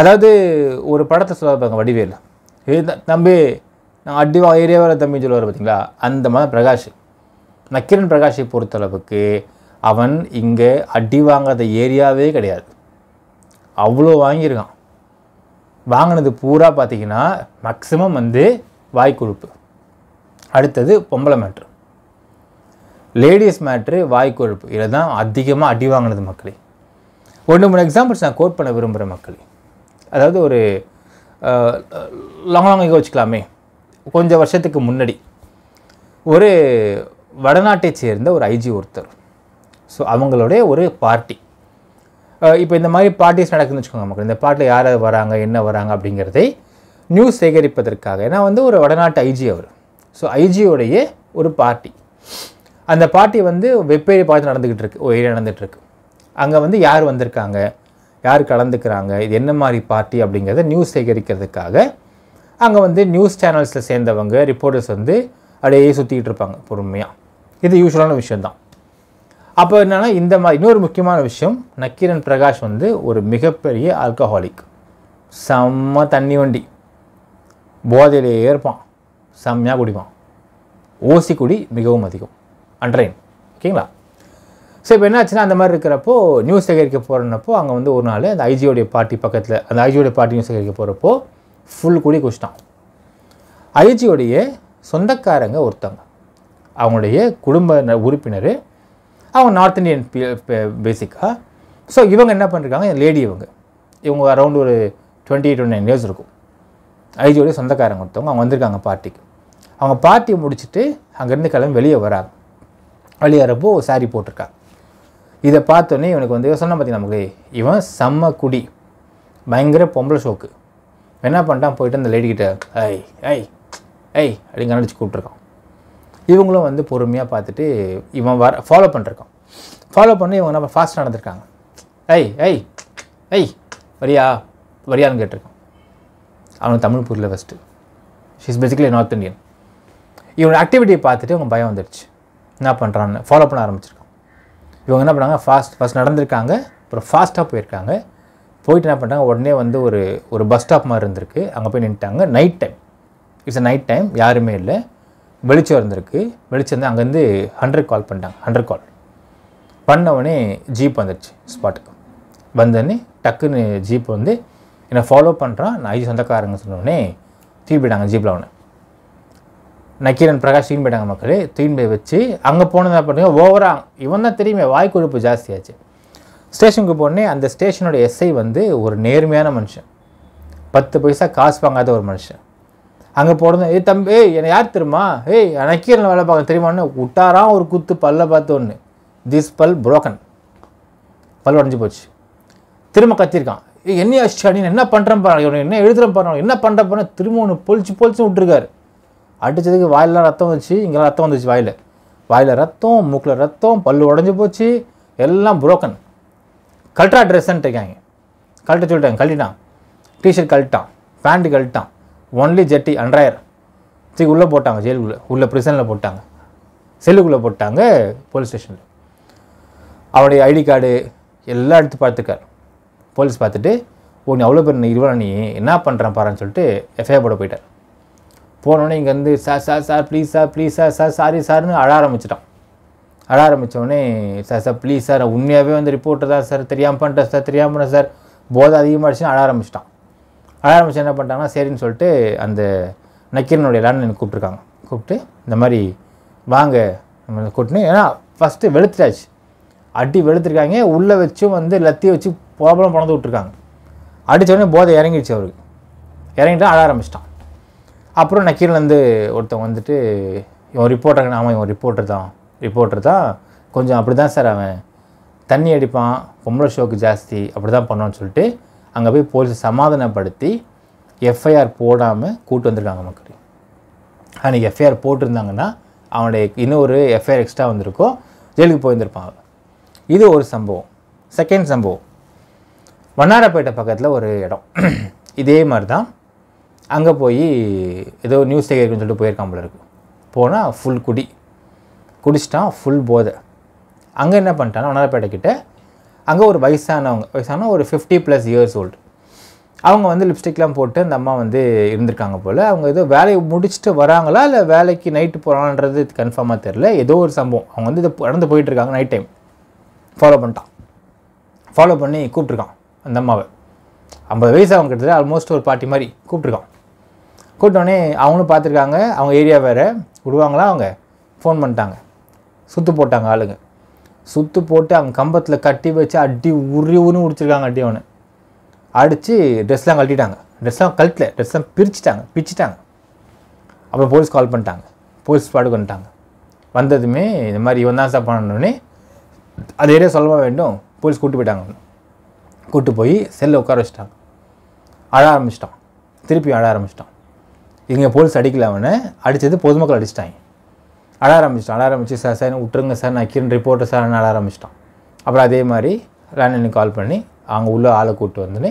அதாவது ஒரு படத்தை சொல்ல பாருங்க வடிவேல் தம்பி நான் அடி ஏரியா வர தம்பி சொல்லுவார் பார்த்தீங்களா அந்த மாதிரி பிரகாஷ் நக்கிரன் பிரகாஷை பொறுத்தளவுக்கு அவன் இங்கே அடி வாங்காத ஏரியாவே கிடையாது அவ்வளோ வாங்கியிருக்கான் வாங்கினது பூரா பார்த்திங்கன்னா மேக்ஸிமம் வந்து வாய்க்குழுப்பு அடுத்தது பொம்பளை மேட்ரு லேடிஸ் மேட்ரு வாய்க்குழுப்பு இதில் தான் அதிகமாக அடி வாங்கினது மக்களே ஒன்று மூணு எக்ஸாம்பிள்ஸ் நான் கோட் பண்ண விரும்புகிற மக்களே அதாவது ஒரு லாங் லாங்காக வச்சுக்கலாமே கொஞ்சம் வருஷத்துக்கு முன்னாடி ஒரு வடநாட்டை சேர்ந்த ஒரு ஐஜி ஒருத்தர் ஸோ அவங்களுடைய ஒரு பார்ட்டி இப்போ இந்த மாதிரி பார்ட்டிஸ் நடக்குதுன்னு வச்சுக்கோங்க மக்கள் இந்த பார்ட்டியில் யார் வராங்க என்ன வராங்க அப்படிங்கிறதை நியூஸ் சேகரிப்பதற்காக ஏன்னா வந்து ஒரு வடநாட்டு ஐஜி அவர் ஸோ ஐஜியோடைய ஒரு பார்ட்டி அந்த பார்ட்டி வந்து வெவ்வேறு பார்த்து நடந்துக்கிட்டு இருக்கு ஏரியா நடந்துகிட்ருக்கு அங்கே வந்து யார் வந்திருக்காங்க யார் கலந்துக்கிறாங்க இது என்ன மாதிரி பார்ட்டி அப்படிங்கிறத நியூஸ் சேகரிக்கிறதுக்காக அங்கே வந்து நியூஸ் சேனல்ஸில் சேர்ந்தவங்க ரிப்போர்ட்டர்ஸ் வந்து அப்படியே சுற்றிக்கிட்டு இருப்பாங்க பொறுமையாக இது யூஸ்வலான விஷயந்தான் அப்போ என்னென்னா இந்த மாதிரி இன்னொரு முக்கியமான விஷயம் நக்கீரன் பிரகாஷ் வந்து ஒரு மிகப்பெரிய ஆல்கஹாலிக் செம்ம தண்ணி வண்டி போதையிலேயே இருப்பான் செம்மையாக குடிப்பான் ஓசி குடி மிகவும் அதிகம் அண்டரைன் ஓகேங்களா ஸோ இப்போ என்னாச்சுன்னா அந்த மாதிரி இருக்கிறப்போ நியூஸ் சேகரிக்க போகிறனப்போ அங்கே வந்து ஒரு நாள் அந்த ஐஜியோடைய பார்ட்டி பக்கத்தில் அந்த ஐஜியோடைய பார்ட்டி நியூஸ் சேகரிக்க போகிறப்போ ஃபுல் கூடி குச்சிட்டான் ஐஜியோடைய சொந்தக்காரங்க ஒருத்தவங்க அவங்களுடைய குடும்ப உறுப்பினர் அவங்க நார்த் இந்தியன் பேசிக்காக ஸோ இவங்க என்ன பண்ணுறாங்க லேடி இவங்க இவங்க அரௌண்ட் ஒரு டுவெண்ட்டி டுவெண்ட்டி நைன் இயர்ஸ் இருக்கும் ஐஜியோடைய சொந்தக்காரங்க ஒருத்தவங்க அவங்க வந்திருக்காங்க பார்ட்டிக்கு அவங்க பார்ட்டி முடிச்சுட்டு அங்கேருந்து கிளம்பி வெளியே வராங்க வழியாரப்போ சாரி போட்டிருக்கா இதை பார்த்தோன்னே இவனுக்கு வந்து சொன்ன பார்த்தீங்க நமக்கு இவன் செம்ம குடி பயங்கர பொம்பளை ஷோக்கு என்ன பண்ணிட்டான் போயிட்டு அந்த லேடிக்கிட்ட ஐய் ஐய் ஐய் அப்படின்னு கண்ணடிச்சு கூப்பிட்ருக்கான் இவங்களும் வந்து பொறுமையாக பார்த்துட்டு இவன் வர ஃபாலோ பண்ணிருக்கான் ஃபாலோ பண்ணி இவங்க நம்ம ஃபாஸ்ட் நடந்திருக்காங்க ஐய் ஐய் ஐய் வரியா வரியான்னு கேட்டிருக்கான் அவனுக்கு தமிழ் புரியல first she's basically north Indian இவனோட ஆக்டிவிட்டியை பார்த்துட்டு அவங்க பயம் வந்துடுச்சு என்ன பண்ணுறான்னு ஃபாலோ பண்ண ஆரம்பிச்சிருக்கான் இவங்க என்ன பண்ணாங்க ஃபாஸ்ட் ஃபஸ்ட் நடந்திருக்காங்க அப்புறம் ஃபாஸ்ட்டாக போயிருக்காங்க போயிட்டு என்ன பண்ணுறாங்க உடனே வந்து ஒரு ஒரு பஸ் ஸ்டாப் மாதிரி இருந்திருக்கு அங்கே போய் நின்றுட்டாங்க night time it's a night time யாருமே இல்லை வெளிச்சம் இருந்திருக்கு வெளிச்சம் வந்து அங்கேருந்து ஹண்ட்ரட் கால் பண்ணிட்டாங்க ஹண்ட்ரட் கால் பண்ணவுடனே ஜீப் வந்துடுச்சு ஸ்பாட்டுக்கு வந்தோடனே டக்குன்னு ஜீப் வந்து என்னை ஃபாலோ பண்ணுறான் நான் ஐ சொந்தக்காரங்க சொன்னோடனே திருப்பிட்டாங்க ஜீப்பில் அவனை நக்கீரன் பிரகாஷ் தீன் போயிட்டாங்க மக்களே தீன் போய் வச்சு அங்கே போனதாக பார்த்தீங்கன்னா ஓவராக இவன் தான் தெரியுமே வாய் கொழுப்பு ஜாஸ்தியாச்சு ஸ்டேஷனுக்கு போனே அந்த ஸ்டேஷனோட எஸ்ஐ வந்து ஒரு நேர்மையான மனுஷன் பத்து பைசா காசு வாங்காத ஒரு மனுஷன் அங்கே போனது ஏ தம்பி ஏய் என்னை யார் தெரியுமா ஏய் நக்கீரன் வேலை பார்க்க தெரியுமான்னு விட்டாராம் ஒரு குத்து பல்ல பார்த்து ஒன்று திஸ் பல் புரோக்கன் பல் உடஞ்சி போச்சு திரும்ப கத்திருக்கான் ஏய் என்ன அடிச்சு என்ன பண்ணுறேன் பாரு என்ன எழுதுறேன் பாரு என்ன பண்ணுறேன் திரும்ப ஒன்று பொழிச்சு பொழிச்சு விட்டுருக்காரு அடித்ததுக்கு வாயிலெலாம் ரத்தம் வச்சு இங்கெல்லாம் ரத்தம் வந்துச்சு வாயில் வாயில் ரத்தம் மூக்கில் ரத்தம் பல் உடஞ்சி போச்சு எல்லாம் புரோக்கன் கல்ட்ரா ட்ரெஸ்ஸன்ட்டு இருக்காங்க கழட்ட சொல்லிட்டாங்க கழட்டிட்டான் டிஷர்ட் கழட்டான் பேண்ட்டு கழட்டான் ஒன்லி ஜெட்டி அண்ட்ராயர் சரி உள்ளே போட்டாங்க ஜெயிலுக்குள்ளே உள்ளே ப்ரிசனில் போட்டாங்க செல்லுக்குள்ளே போட்டாங்க போலீஸ் ஸ்டேஷனில் அவருடைய ஐடி கார்டு எல்லாம் எடுத்து பார்த்துக்கார் போலீஸ் பார்த்துட்டு ஓ நீ அவ்வளோ பேர் இருவா நீ என்ன பண்ணுறான் பாருன்னு சொல்லிட்டு எஃப்ஐஆர் போட போயிட்டார் போனோடனே இங்கே வந்து sir sir sir please sir please sir sir sorry சார்னு அழ ஆரம்பிச்சிட்டான் அழ ஆரம்பித்தோடனே சார் சார் ப்ளீஸ் சார் உண்மையாகவே வந்து ரிப்போர்ட்டர் தான் சார் தெரியாமல் பண்ணிட்டேன் சார் தெரியாமல் பண்ண சார் போதை அதிகமாகிடுச்சுன்னு அழ ஆரம்பிச்சிட்டான் அழ ஆரம்பிச்சு என்ன பண்ணிட்டாங்கன்னா சரின்னு சொல்லிட்டு அந்த நக்கீரனுடைய லேண்ட் எனக்கு கூப்பிட்ருக்காங்க கூப்பிட்டு இந்த மாதிரி வாங்க கூட்டினு ஏன்னா ஃபஸ்ட்டு வெளுத்துட்டாச்சு அடி வெளுத்துருக்காங்க உள்ளே வச்சும் வந்து லத்தி வச்சு ப்ராப்ளம் பண்ணது விட்ருக்காங்க அடித்தோடனே போதை இறங்கிடுச்சு அவருக்கு இறங்கிட்டு அழ ஆரம்பிச்சிட்டான் அப்புறம் நான் கீழேருந்து ஒருத்தவங்க வந்துட்டு இவன் ரிப்போர்ட்டர் ஆமாம் இவன் ரிப்போர்ட்டர் தான் ரிப்போர்ட்டர் தான் கொஞ்சம் அப்படி தான் சார் அவன் தண்ணி அடிப்பான் பொம்பளை ஷோக்கு ஜாஸ்தி அப்படி தான் பண்ணோன்னு சொல்லிட்டு அங்கே போய் போலீஸை சமாதானப்படுத்தி எஃப்ஐஆர் போடாமல் கூட்டு வந்திருக்காங்க மக்கள் அன்றைக்கி எஃப்ஐஆர் போட்டிருந்தாங்கன்னா அவனுடைய இன்னொரு எஃப்ஐஆர் எக்ஸ்ட்ரா வந்திருக்கோ ஜெயிலுக்கு போயிருந்திருப்பான் இது ஒரு சம்பவம் செகண்ட் சம்பவம் வண்ணாரப்பேட்டை பக்கத்தில் ஒரு இடம் இதே மாதிரி தான் அங்கே போய் ஏதோ நியூஸ் சேகரிக்கணும்னு சொல்லிட்டு போயிருக்கான் இருக்கும் போனால் ஃபுல் குடி குடிச்சிட்டான் ஃபுல் போதை அங்கே என்ன பண்ணிட்டான்னா வனரப்பேட்டை கிட்டே அங்கே ஒரு வயசானவங்க வயசான ஒரு ஃபிஃப்டி ப்ளஸ் இயர்ஸ் ஓல்டு அவங்க வந்து லிப்ஸ்டிக்லாம் போட்டு அந்த அம்மா வந்து இருந்திருக்காங்க போல் அவங்க ஏதோ வேலையை முடிச்சுட்டு வராங்களா இல்லை வேலைக்கு நைட்டு போகிறான்றது கன்ஃபார்மாக தெரில ஏதோ ஒரு சம்பவம் அவங்க வந்து இதை நடந்து போயிட்டுருக்காங்க நைட் டைம் ஃபாலோ பண்ணிட்டான் ஃபாலோ பண்ணி கூப்பிட்ருக்கான் அந்த அம்மாவை ஐம்பது வயசு அவங்க கிட்டத்தட்ட ஆல்மோஸ்ட் ஒரு பாட்டி மாதிரி கூப்பிட்ருக்கான் கூப்பிட்டோடனே அவங்களும் பார்த்துருக்காங்க அவங்க ஏரியா வேறு விடுவாங்களா அவங்க ஃபோன் பண்ணிட்டாங்க சுற்று போட்டாங்க ஆளுங்க சுற்று போட்டு அவங்க கம்பத்தில் கட்டி வச்சு அடி உரி உரின்னு உடிச்சிருக்காங்க அடி அவனு அடித்து ட்ரெஸ்லாம் கழட்டிட்டாங்க ட்ரெஸ்லாம் கழட்டல ட்ரெஸ்லாம் பிரிச்சுட்டாங்க பிரிச்சுட்டாங்க அப்புறம் போலீஸ் கால் பண்ணிட்டாங்க போலீஸ் பாடு பண்ணிட்டாங்க வந்ததுமே இந்த மாதிரி இவன் தான் சார் பண்ணணுன்னே அது ஏரியா சொல்லமாக வேண்டும் போலீஸ் கூப்பிட்டு போயிட்டாங்க கூப்பிட்டு போய் செல்லை உட்கார வச்சுட்டாங்க அழ ஆரம்பிச்சிட்டான் திருப்பி அழ ஆரம்பிச்சிட்டான் இங்கே போலீஸ் அடிக்கல அவனை அடித்தது பொதுமக்கள் அடிச்சிட்டாங்க அழ ஆரம்பிச்சிட்டான் அழ ஆரம்பிச்சு சார் சார் விட்டுருங்க சார் நான் கிரண் ரிப்போர்ட்டர் சார் அழ ஆரம்பிச்சிட்டான் அப்புறம் அதே மாதிரி லேண்ட்லைனுக்கு கால் பண்ணி அங்கே உள்ள ஆளை கூப்பிட்டு வந்துன்னு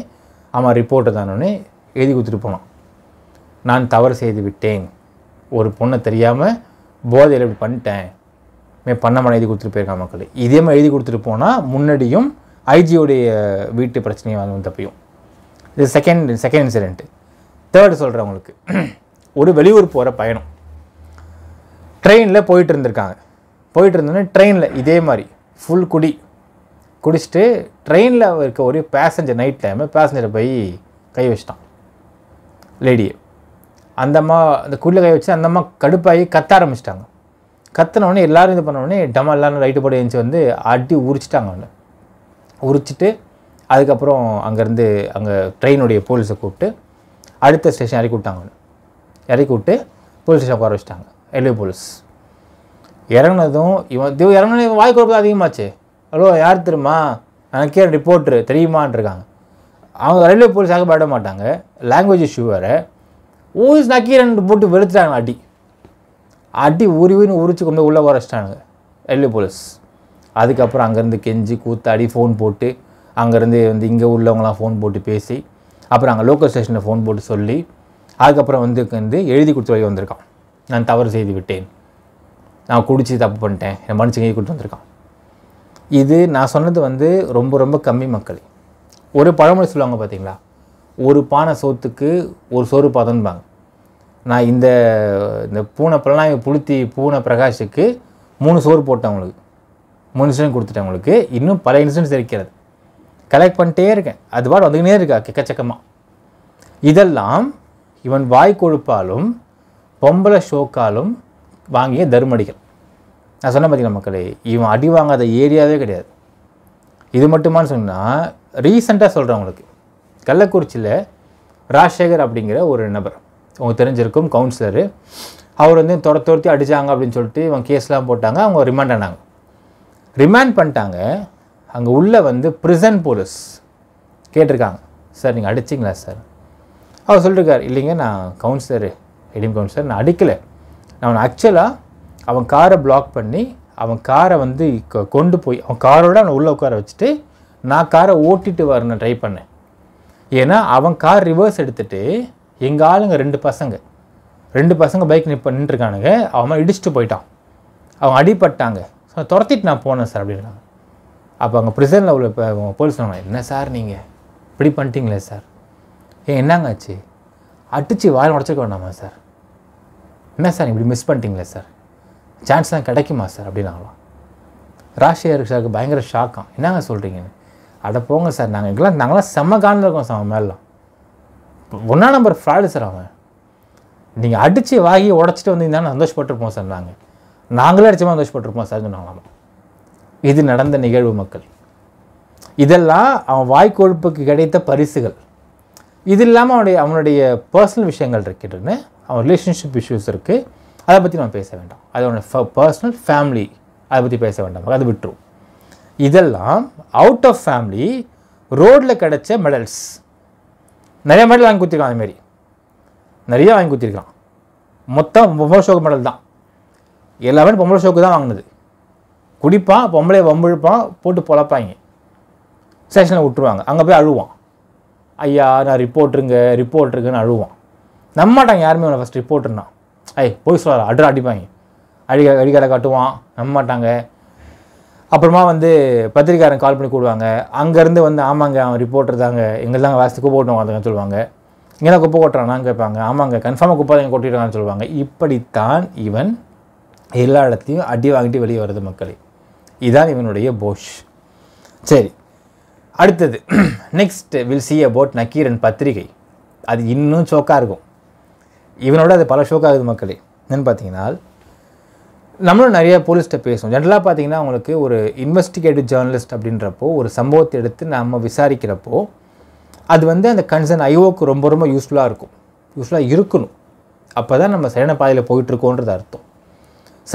ஆமாம் ரிப்போர்ட்டர் தானோன்னு எழுதி கொடுத்துட்டு போனான் நான் தவறு செய்து விட்டேன் ஒரு பொண்ணை தெரியாமல் போதையில் இப்படி பண்ணிட்டேன் மே பண்ணமான எழுதி கொடுத்துட்டு போயிருக்கான் மக்கள் இதே மாதிரி எழுதி கொடுத்துட்டு போனால் முன்னாடியும் ஐஜியோடைய வீட்டு பிரச்சனையும் வந்து தப்பியும் இது செகண்ட் செகண்ட் இன்சிடென்ட்டு தேர்டு சொல்கிறேன் உங்களுக்கு ஒரு வெளியூர் போகிற பயணம் ட்ரெயினில் போயிட்டு இருந்திருக்காங்க போயிட்டு இருந்தோன்னே ட்ரெயினில் இதே மாதிரி ஃபுல் குடி குடிச்சிட்டு ட்ரெயினில் இருக்க ஒரு பேசஞ்சர் நைட் டைமு பேசஞ்சரை போய் கை வச்சிட்டான் லேடியை அந்தம்மா அந்த குடியில் கை வச்சு அந்தம்மா கடுப்பாகி கத்த ஆரம்பிச்சிட்டாங்க கத்தினோடனே எல்லோரும் இது பண்ணோடனே டம்மா எல்லாரும் லைட்டு போட்டு எழுந்துச்சு வந்து அடி உரிச்சிட்டாங்க அவனை உரிச்சிட்டு அதுக்கப்புறம் அங்கேருந்து அங்கே ட்ரெயினுடைய போலீஸை கூப்பிட்டு அடுத்த ஸ்டேஷன் இறக்கி விட்டாங்க இறக்கி விட்டு போலீஸ் ஸ்டேஷன் உட்கார வச்சிட்டாங்க எல்ஏ போலீஸ் இறங்கினதும் இவன் தீவு இறங்கின வாய் குழப்பம் அதிகமாச்சு ஹலோ யார் தெரியுமா எனக்கே ரிப்போர்ட்ரு தெரியுமான் இருக்காங்க அவங்க ரயில்வே போலீஸாக பாட மாட்டாங்க லாங்குவேஜ் இஷ்யூ வேறு ஊஸ் நக்கீரன் போட்டு வெளுத்துட்டாங்க அடி அடி உரி உரின்னு உரிச்சு கொண்டு உள்ளே வர வச்சிட்டானுங்க ரயில்வே போலீஸ் அதுக்கப்புறம் அங்கேருந்து கெஞ்சி கூத்தாடி ஃபோன் போட்டு அங்கேருந்து வந்து இங்கே உள்ளவங்களாம் ஃபோன் போட்டு பேசி அப்புறம் அங்கே லோக்கல் ஸ்டேஷனில் ஃபோன் போட்டு சொல்லி அதுக்கப்புறம் வந்து வந்து எழுதி கொடுத்து வழி வந்திருக்கான் நான் தவறு செய்து விட்டேன் நான் குடித்து தப்பு பண்ணிட்டேன் என் மனுஷங்க கொடுத்து வந்திருக்கான் இது நான் சொன்னது வந்து ரொம்ப ரொம்ப கம்மி மக்கள் ஒரு பழமொழி சொல்லுவாங்க பார்த்தீங்களா ஒரு பானை சோத்துக்கு ஒரு சோறு பதம்பாங்க நான் இந்த இந்த பூனை பிள்ளைங்க புளுத்தி பூனை பிரகாஷுக்கு மூணு சோறு போட்டேன் உங்களுக்கு மூணு சோறு கொடுத்துட்டேன் உங்களுக்கு இன்னும் பல இன்சூரன்ஸ் இருக்கிறது கலெக்ட் பண்ணிட்டே இருக்கேன் அதுபாடு வந்துக்கினே இருக்கா எக்கச்சக்கமாக இதெல்லாம் இவன் வாய் கொழுப்பாலும் பொம்பளை ஷோக்காலும் வாங்கிய தருமடிகள் நான் சொன்ன பார்த்தீங்களா மக்களே இவன் அடி வாங்காத ஏரியாவே கிடையாது இது மட்டுமான்னு சொன்னால் ரீசண்டாக சொல்கிறேன் உங்களுக்கு கள்ளக்குறிச்சியில் ராஜசேகர் அப்படிங்கிற ஒரு நபர் அவங்க தெரிஞ்சிருக்கும் கவுன்சிலரு அவர் வந்து துர துரத்தி அடித்தாங்க அப்படின்னு சொல்லிட்டு இவங்க கேஸ்லாம் போட்டாங்க அவங்க ரிமாண்ட் ஆனாங்க ரிமாண்ட் பண்ணிட்டாங்க அங்கே உள்ளே வந்து ப்ரிசன் போலீஸ் கேட்டிருக்காங்க சார் நீங்கள் அடிச்சிங்களா சார் அவர் சொல்லிருக்கார் இல்லைங்க நான் கவுன்சிலரு எடிம் கவுன்சிலர் நான் அடிக்கலை நான் ஆக்சுவலாக அவன் காரை பிளாக் பண்ணி அவன் காரை வந்து கொண்டு போய் அவன் காரோட அவனை உள்ளே உட்கார வச்சுட்டு நான் காரை ஓட்டிட்டு வரணும் ட்ரை பண்ணேன் ஏன்னா அவன் கார் ரிவர்ஸ் எடுத்துகிட்டு எங்கள் ஆளுங்க ரெண்டு பசங்க ரெண்டு பசங்க பைக் நிற்ப நின்றுருக்கானுங்க அவன் இடிச்சுட்டு போயிட்டான் அவன் அடிப்பட்டாங்க ஸோ துரத்திட்டு நான் போனேன் சார் அப்படின்னாங்க அப்போ அவங்க ப்ரிசனில் உள்ள இப்போ போலீஸ் சொன்னாங்க என்ன சார் நீங்கள் இப்படி பண்ணிட்டீங்களே சார் ஏ என்னங்க ஆச்சு அடித்து வாயில் உடச்சிருக்க வேண்டாமா சார் என்ன சார் இப்படி மிஸ் பண்ணிட்டீங்களே சார் தான் கிடைக்குமா சார் அப்படின்னாங்களாம் ராஜ்ஷேகர் சாருக்கு பயங்கர ஷாக்கம் என்னங்க சொல்கிறீங்கன்னு அடை போங்க சார் நாங்கள் எங்கெல்லாம் நாங்களாம் செம்ம காணில் இருக்கோம் சார் அவன் மேலாம் ஒன்றா நம்பர் ஃப்ராடு சார் அவன் நீங்கள் அடித்து வாங்கி உடச்சிட்டு வந்தீங்கன்னா சந்தோஷப்பட்டிருப்போம் சார் நாங்கள் நாங்களே அடிச்சமாக சந்தோஷப்பட்டிருப்போம் சார் சொன்னாங்களாம் இது நடந்த நிகழ்வு மக்கள் இதெல்லாம் அவன் வாய்க்கொழுப்புக்கு கிடைத்த பரிசுகள் இது இல்லாமல் அவனுடைய அவனுடைய பர்சனல் விஷயங்கள் இருக்கின்றன அவன் ரிலேஷன்ஷிப் இஷ்யூஸ் இருக்குது அதை பற்றி நம்ம பேச வேண்டாம் அது அவனுடைய பர்சனல் ஃபேமிலி அதை பற்றி பேச வேண்டாம் அது விட்டுரும் இதெல்லாம் அவுட் ஆஃப் ஃபேமிலி ரோடில் கிடச்ச மெடல்ஸ் நிறைய மெடல் வாங்கி கொடுத்துருக்கான் அதுமாரி நிறைய வாங்கி கொடுத்துருக்கான் மொத்தம் பொம்பளை ஷோக்கு மெடல் தான் எல்லாமே பொம்பளை ஷோக்கு தான் வாங்கினது குடிப்பான் பொம்பளை வம்பிழுப்பான் போட்டு பொழப்பாங்க ஸ்டேஷனில் விட்டுருவாங்க அங்கே போய் அழுவான் ஐயா நான் ரிப்போர்ட்ருங்க ரிப்போர்ட்ருங்கன்னு அழுவான் நம்மட்டாங்க யாருமே அவனை ஃபஸ்ட் ரிப்போர்ட்டுருந்தான் ஐய் போய் சொல்லார் அட்ரா அடிப்பாங்க அடி அடிக்கடை காட்டுவான் நம்மட்டாங்க அப்புறமா வந்து பத்திரிக்காரன் கால் பண்ணி கூடுவாங்க அங்கேருந்து வந்து ஆமாங்க அவன் ரிப்போர்ட்டர் தாங்க எங்கள் தாங்க வாசி குப்பை ஓட்டுவாங்க அதுங்க சொல்லுவாங்க இங்கே தான் குப்பை கொட்டுறானான்னு கேட்பாங்க ஆமாங்க கன்ஃபார்மாக குப்பை தான் கொட்டிடுறாங்கன்னு சொல்லுவாங்க இப்படித்தான் இவன் எல்லா இடத்தையும் அடி வாங்கிட்டு வெளியே வருது மக்களே இதுதான் இவனுடைய போஷ் சரி அடுத்தது next will see about Nakkheeran பத்திரிகை அது இன்னும் ஷோக்காக இருக்கும் இவனோட அது பல ஷோக்காகுது மக்களே என்னென்னு பார்த்தீங்கன்னா நம்மளும் நிறைய போலீஸ்கிட்ட பேசுவோம் ஜென்ரலாக பார்த்தீங்கன்னா அவங்களுக்கு ஒரு இன்வெஸ்டிகேட்டிவ் ஜேர்னலிஸ்ட் அப்படின்றப்போ ஒரு சம்பவத்தை எடுத்து நம்ம விசாரிக்கிறப்போ அது வந்து அந்த கன்சர்ன் ஐஓக்கு ரொம்ப ரொம்ப யூஸ்ஃபுல்லாக இருக்கும் யூஸ்ஃபுல்லாக இருக்கணும் அப்போ தான் நம்ம சரியான பாதையில் போயிட்டுருக்கோன்றது அர்த்தம்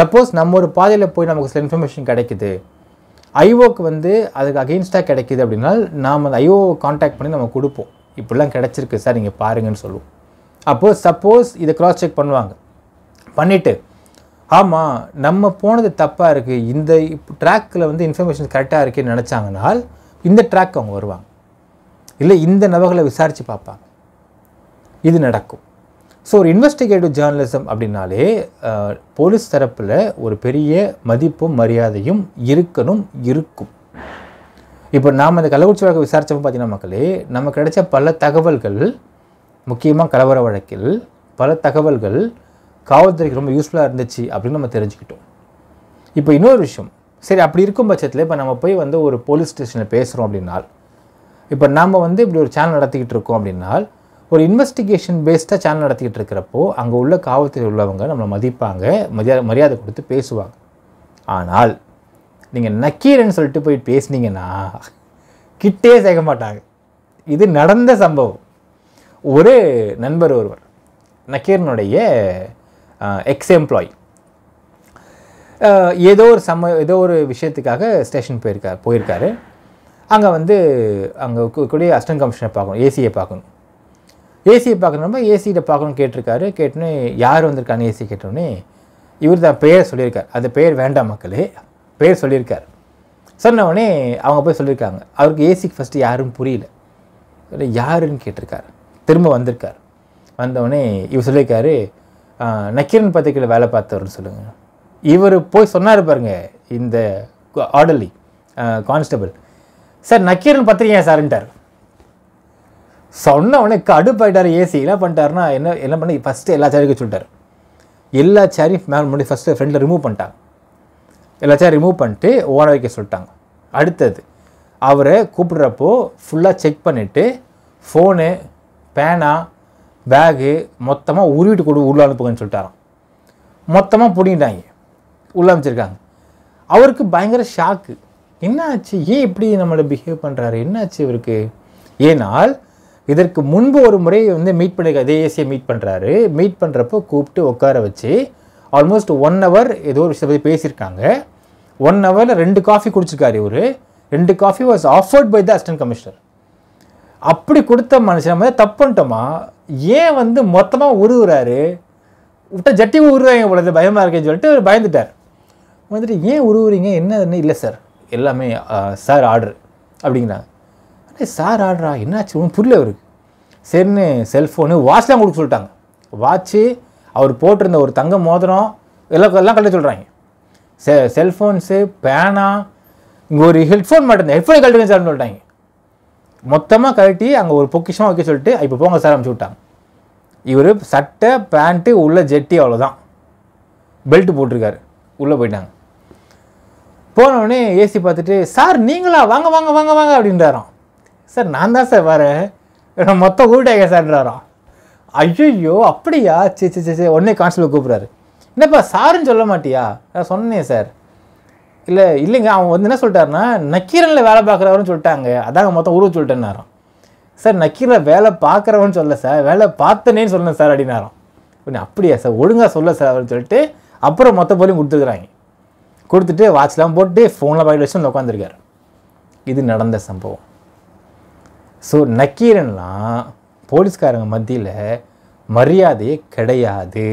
சப்போஸ் நம்ம ஒரு பாதையில் போய் நமக்கு சில இன்ஃபர்மேஷன் கிடைக்குது ஐஓக்கு வந்து அதுக்கு அகெயின்ஸ்டாக கிடைக்கிது அப்படின்னா நாம் அந்த ஐஓ காண்டாக்ட் பண்ணி நம்ம கொடுப்போம் இப்படிலாம் கிடச்சிருக்கு சார் நீங்கள் பாருங்கன்னு சொல்லுவோம் அப்போது சப்போஸ் இதை க்ராஸ் செக் பண்ணுவாங்க பண்ணிவிட்டு ஆமாம் நம்ம போனது தப்பாக இருக்குது இந்த ட்ராக்கில் வந்து இன்ஃபர்மேஷன் கரெக்டாக இருக்குன்னு நினச்சாங்கனால் இந்த ட்ராக் அவங்க வருவாங்க இல்லை இந்த நபர்களை விசாரித்து பார்ப்பாங்க இது நடக்கும் ஸோ ஒரு இன்வெஸ்டிகேட்டிவ் ஜேர்னலிசம் அப்படின்னாலே போலீஸ் தரப்பில் ஒரு பெரிய மதிப்பும் மரியாதையும் இருக்கணும் இருக்கும் இப்போ நாம் இந்த கள்ளக்குறிச்சி வழக்கு விசாரித்தப்போ பார்த்தீங்கன்னா மக்களே நமக்கு கிடைச்ச பல தகவல்கள் முக்கியமாக கலவர வழக்கில் பல தகவல்கள் காவல்துறைக்கு ரொம்ப யூஸ்ஃபுல்லாக இருந்துச்சு அப்படின்னு நம்ம தெரிஞ்சுக்கிட்டோம் இப்போ இன்னொரு விஷயம் சரி அப்படி இருக்கும் பட்சத்தில் இப்போ நம்ம போய் வந்து ஒரு போலீஸ் ஸ்டேஷனில் பேசுகிறோம் அப்படின்னால் இப்போ நாம் வந்து இப்படி ஒரு சேனல் நடத்திக்கிட்டு இருக்கோம் அப்படின்னால் ஒரு இன்வெஸ்டிகேஷன் பேஸ்டாக சேனல் நடத்திக்கிட்டு இருக்கிறப்போ அங்கே உள்ள காவல்துறை உள்ளவங்க நம்மளை மதிப்பாங்க மரியாதை மரியாதை கொடுத்து பேசுவாங்க ஆனால் நீங்கள் நக்கீரன்னு சொல்லிட்டு போய் பேசுனீங்கன்னா கிட்டே சேர்க்க மாட்டாங்க இது நடந்த சம்பவம் ஒரு நண்பர் ஒருவர் நக்கீரனுடைய எக்ஸ் எம்ப்ளாயி ஏதோ ஒரு சம ஏதோ ஒரு விஷயத்துக்காக ஸ்டேஷன் போயிருக்கார் போயிருக்காரு அங்கே வந்து அங்கே கூடிய அஸ்டன் கமிஷனை பார்க்கணும் ஏசியை பார்க்கணும் ஏசியை பார்க்கணுமா ஏசிகிட்ட பார்க்கணும்னு கேட்டிருக்காரு கேட்டோன்னே யார் வந்திருக்காங்க ஏசி கேட்டோடனே இவர் தான் பெயர் சொல்லியிருக்கார் அந்த பெயர் வேண்டாம் மக்களே பெயர் சொல்லியிருக்கார் சொன்னவொடனே அவங்க போய் சொல்லியிருக்காங்க அவருக்கு ஏசிக்கு ஃபஸ்ட்டு யாரும் புரியல யாருன்னு கேட்டிருக்கார் திரும்ப வந்திருக்கார் வந்தவொடனே இவர் சொல்லியிருக்காரு நக்கீரன் பத்திரிக்கையில் வேலை பார்த்தவர்னு சொல்லுங்கள் இவர் போய் சொன்னார் பாருங்க இந்த ஆர்டர்லி கான்ஸ்டபிள் சார் நக்கீரன் பத்திரிக்கை சார்ன்ட்டார் சொன்ன உடனே கடுப்பாயிட்டார் ஏசி என்ன பண்ணிட்டாருன்னா என்ன என்ன பண்ணி ஃபஸ்ட்டு எல்லா சேருக்கும் சொல்லிட்டார் எல்லா சேரையும் மேலே முன்னாடி ஃபஸ்ட்டு ஃப்ரெண்டில் ரிமூவ் பண்ணிட்டாங்க எல்லா சேரையும் ரிமூவ் பண்ணிட்டு ஓட வைக்க சொல்லிட்டாங்க அடுத்தது அவரை கூப்பிடுறப்போ ஃபுல்லாக செக் பண்ணிவிட்டு ஃபோனு பேனா பேகு மொத்தமாக உருவிட்டு கொடு உள்ள அனுப்புங்கன்னு சொல்லிட்டாராம் மொத்தமாக பிடிங்கிட்டாங்க உள்ள அமைச்சிருக்காங்க அவருக்கு பயங்கர ஷாக்கு என்னாச்சு ஏன் இப்படி நம்மளை பிஹேவ் பண்ணுறாரு என்ன ஆச்சு இவருக்கு ஏனால் இதற்கு முன்பு ஒரு முறை வந்து மீட் பண்ணி ஏசியை மீட் பண்ணுறாரு மீட் பண்ணுறப்போ கூப்பிட்டு உட்கார வச்சு ஆல்மோஸ்ட் ஒன் ஹவர் ஏதோ ஒரு விஷயத்தை பற்றி பேசியிருக்காங்க ஒன் ஹவரில் ரெண்டு காஃபி குடிச்சிருக்காரு இவர் ரெண்டு coffee was offered by the assistant commissioner அப்படி கொடுத்த மனுஷன் நம்ம தப்பு பண்ணிட்டோமா ஏன் வந்து மொத்தமாக உருவுறாரு விட்ட ஜட்டி உருவாங்க போலது பயமாக இருக்குன்னு சொல்லிட்டு அவர் பயந்துட்டார் வந்துட்டு ஏன் உருவுறீங்க என்ன இல்லை சார் எல்லாமே சார் ஆர்டர் அப்படிங்கிறாங்க சார் ஆடுறா என்னாச்சு ஒன்றும் புரியல அவருக்கு சரின்னு செல்ஃபோனு வாட்ச்லாம் கொடுக்க சொல்லிட்டாங்க வாட்ச்சு அவர் போட்டிருந்த ஒரு தங்க மோதிரம் எல்லாம் எல்லாம் கழட்ட சொல்கிறாங்க செ செல்ஃபோன்ஸு பேனா இங்கே ஒரு ஹெட்ஃபோன் மாட்டேன் ஹெட்ஃபோனை கழட்டுங்க சார்னு சொல்லிட்டாங்க மொத்தமாக கழட்டி அங்கே ஒரு பொக்கிஷமாக வைக்க சொல்லிட்டு இப்போ போங்க சார் அனுப்பிச்சி விட்டாங்க இவர் சட்டை பேண்ட்டு உள்ள ஜெட்டி அவ்வளோதான் பெல்ட்டு போட்டிருக்காரு உள்ளே போயிட்டாங்க போனவுடனே ஏசி பார்த்துட்டு சார் நீங்களா வாங்க வாங்க வாங்க வாங்க அப்படின்றாராம் சார் நான் தான் சார் வரேன் மொத்தம் கூப்பிட்டாங்க சார்ன்றாராம் ஐயோ அப்படியா சே சே சே உடனே கான்ஸ்டபிள் கூப்பிட்றாரு என்னப்பா சாருன்னு சொல்ல மாட்டியா நான் சொன்னேன் சார் இல்லை இல்லைங்க அவன் வந்து என்ன சொல்லிட்டாருன்னா நக்கீரனில் வேலை பார்க்குறவருன்னு சொல்லிட்டாங்க அதாங்க மொத்தம் ஊருக்கு சொல்லிட்டேன்னாராம் சார் நக்கீரில் வேலை பார்க்குறவன்னு சொல்ல சார் வேலை பார்த்தனேன்னு சொல்லணும் சார் அப்படின்னாராம் உடனே அப்படியா சார் ஒழுங்காக சொல்ல சார் அப்படின்னு சொல்லிட்டு அப்புறம் மொத்த போலையும் கொடுத்துருக்குறாங்க கொடுத்துட்டு வாட்ச்லாம் போட்டு ஃபோனில் பாக்கெட் வச்சு உட்காந்துருக்காரு இது நடந்த சம்பவம் ஸோ நக்கீரன்லாம் போலீஸ்காரங்க மத்தியில் மரியாதையே கிடையாது